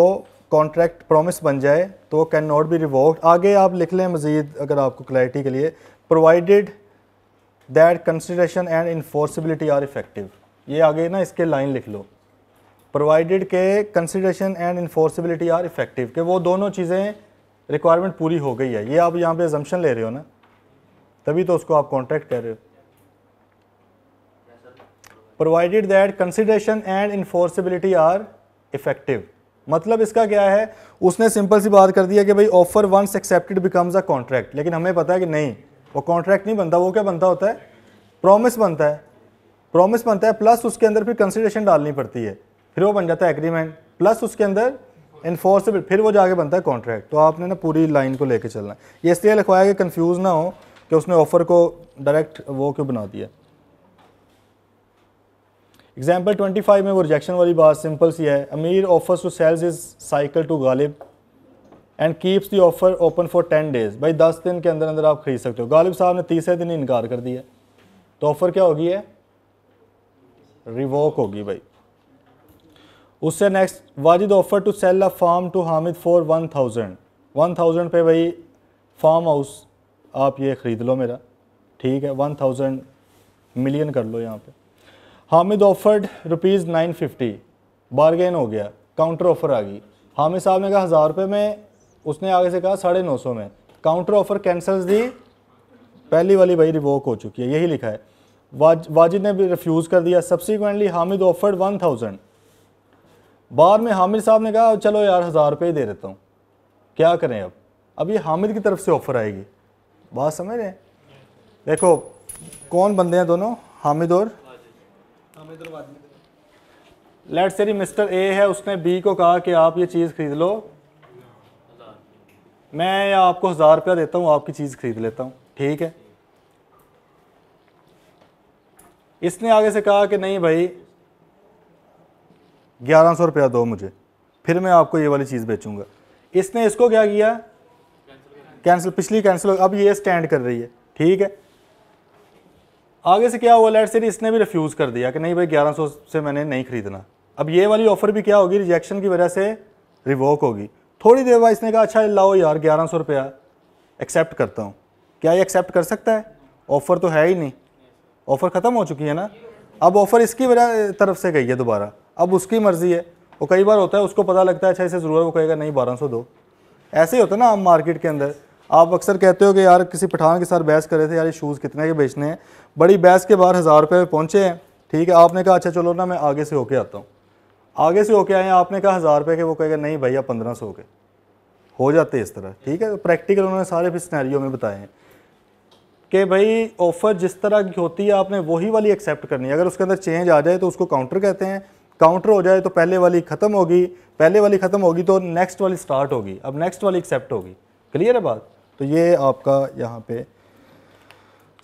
कॉन्ट्रैक्ट प्रॉमिस बन जाए तो वो कैन नॉट बी रिवोक्ड आगे आप लिख लें मज़ीद अगर आपको क्लैरिटी के लिए provided that consideration and enforceability are effective ये आगे ना इसके लाइन लिख लो प्रोवाइडेड के consideration and enforceability are effective के वो दोनों चीज़ें रिक्वायरमेंट पूरी हो गई है ये आप यहाँ पे जम्पन ले रहे हो ना तभी तो उसको आप कॉन्ट्रैक्ट कह रहे हो provided that consideration and enforceability are effective मतलब इसका क्या है उसने सिंपल सी बात कर दिया कि भाई offer once accepted becomes a contract लेकिन हमें पता है कि नहीं वो कॉन्ट्रैक्ट नहीं बनता वो क्या बनता होता है प्रॉमिस बनता है प्रॉमिस बनता है प्लस उसके अंदर फिर कंसिडरेशन डालनी पड़ती है फिर वो बन जाता है एग्रीमेंट प्लस उसके अंदर इन्फोर्सिबल फिर वो जाके बनता है कॉन्ट्रैक्ट तो आपने ना पूरी लाइन को लेकर चलना है ये इसलिए लिखवाया कि कंफ्यूज ना हो कि उसने ऑफ़र को डायरेक्ट वो क्यों बना दिया एग्जाम्पल 25 में वो रिजेक्शन वाली बात सिंपल सी है Amir offers to sells his cycle to Ghalib and keeps the offer open for ten days भाई दस दिन के अंदर अंदर आप खरीद सकते हो गालिब साहब ने तीसरे दिन ही इनकार कर दिया तो ऑफ़र क्या होगी है रिवोक होगी भाई उससे next Wajid offer to sell a farm to Hamid for one thousand one thousand पे भाई फार्म हाउस आप ये ख़रीद लो मेरा ठीक है वन थाउजेंड मिलियन कर लो यहाँ पे Hamid offered rupees nine fifty bargain हो गया काउंटर ऑफ़र आ गई हामिद साहब ने कहा हज़ार रुपये में उसने आगे से कहा साढ़े नौ सौ में काउंटर ऑफ़र कैंसल दी पहली वाली भाई रिवोक हो चुकी है यही लिखा है वाज, वाजिद ने भी रिफ्यूज़ कर दिया subsequently Hamid offered one thousand बाद में हामिद साहब ने कहा चलो यार हज़ार रुपये ही दे देता हूँ क्या करें अब अब ये हामिद की तरफ से ऑफ़र आएगी बात समझ रहे हैं देखो कौन बंदे हैं दोनों हामिद और लेट से मिस्टर ए है उसने बी को कहा कि आप ये चीज़ खरीद लो मैं आपको हज़ार रुपया देता हूँ आपकी चीज़ खरीद लेता हूँ ठीक है इसने आगे से कहा कि नहीं भाई ग्यारह सौ रुपया दो मुझे फिर मैं आपको ये वाली चीज़ बेचूंगा इसने इसको क्या किया कैंसिल पिछली कैंसिल अब ये स्टैंड कर रही है ठीक है आगे से क्या हुआ लेट से इसने भी रिफ्यूज़ कर दिया कि नहीं भाई 1100 से मैंने नहीं खरीदना अब ये वाली ऑफर भी क्या होगी रिजेक्शन की वजह से रिवोक होगी थोड़ी देर बाद इसने कहा अच्छा लाओ यार ग्यारह सौ रुपया एक्सेप्ट करता हूँ क्या ये एक्सेप्ट कर सकता है ऑफ़र तो है ही नहीं ऑफ़र ख़त्म हो चुकी है ना अब ऑफ़र इसकी वजह तरफ से गई है दोबारा अब उसकी मर्ज़ी है वो कई बार होता है उसको पता लगता है अच्छा इसे ज़रूर वो कहेगा नहीं बारह सौ दो ऐसे ही होता है ना आम मार्केट के अंदर आप अक्सर कहते हो कि यार किसी पठान के साथ बहस कर रहे थे यार ये शूज़ कितने के बेचने हैं बड़ी बहस के बाद हज़ार रुपये पहुँचे हैं ठीक है आपने कहा अच्छा चलो ना मैं आगे से होके आता हूँ आगे से होके आए आपने कहा हज़ार रुपये के वो कहेगा नहीं भैया पंद्रह सौ के हो जाते इस तरह ठीक है प्रैक्टिकल तो उन्होंने सारे फिर स्नैरियो में बताए हैं कि भाई ऑफ़र जिस तरह की होती है आपने वही वाली एक्सेप्ट करनी है अगर उसके अंदर चेंज आ जाए तो उसको काउंटर कहते हैं काउंटर हो जाए तो पहले वाली ख़त्म होगी पहले वाली ख़त्म होगी तो नेक्स्ट वाली स्टार्ट होगी अब नेक्स्ट वाली एक्सेप्ट होगी क्लियर है बात तो ये आपका यहाँ पे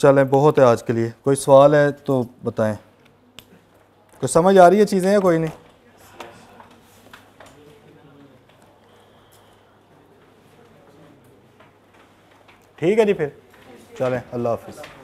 चलें बहुत है आज के लिए कोई सवाल है तो बताएं कोई समझ आ रही है चीज़ें या कोई नहीं ठीक है जी फिर चलें अल्लाह हाफिज़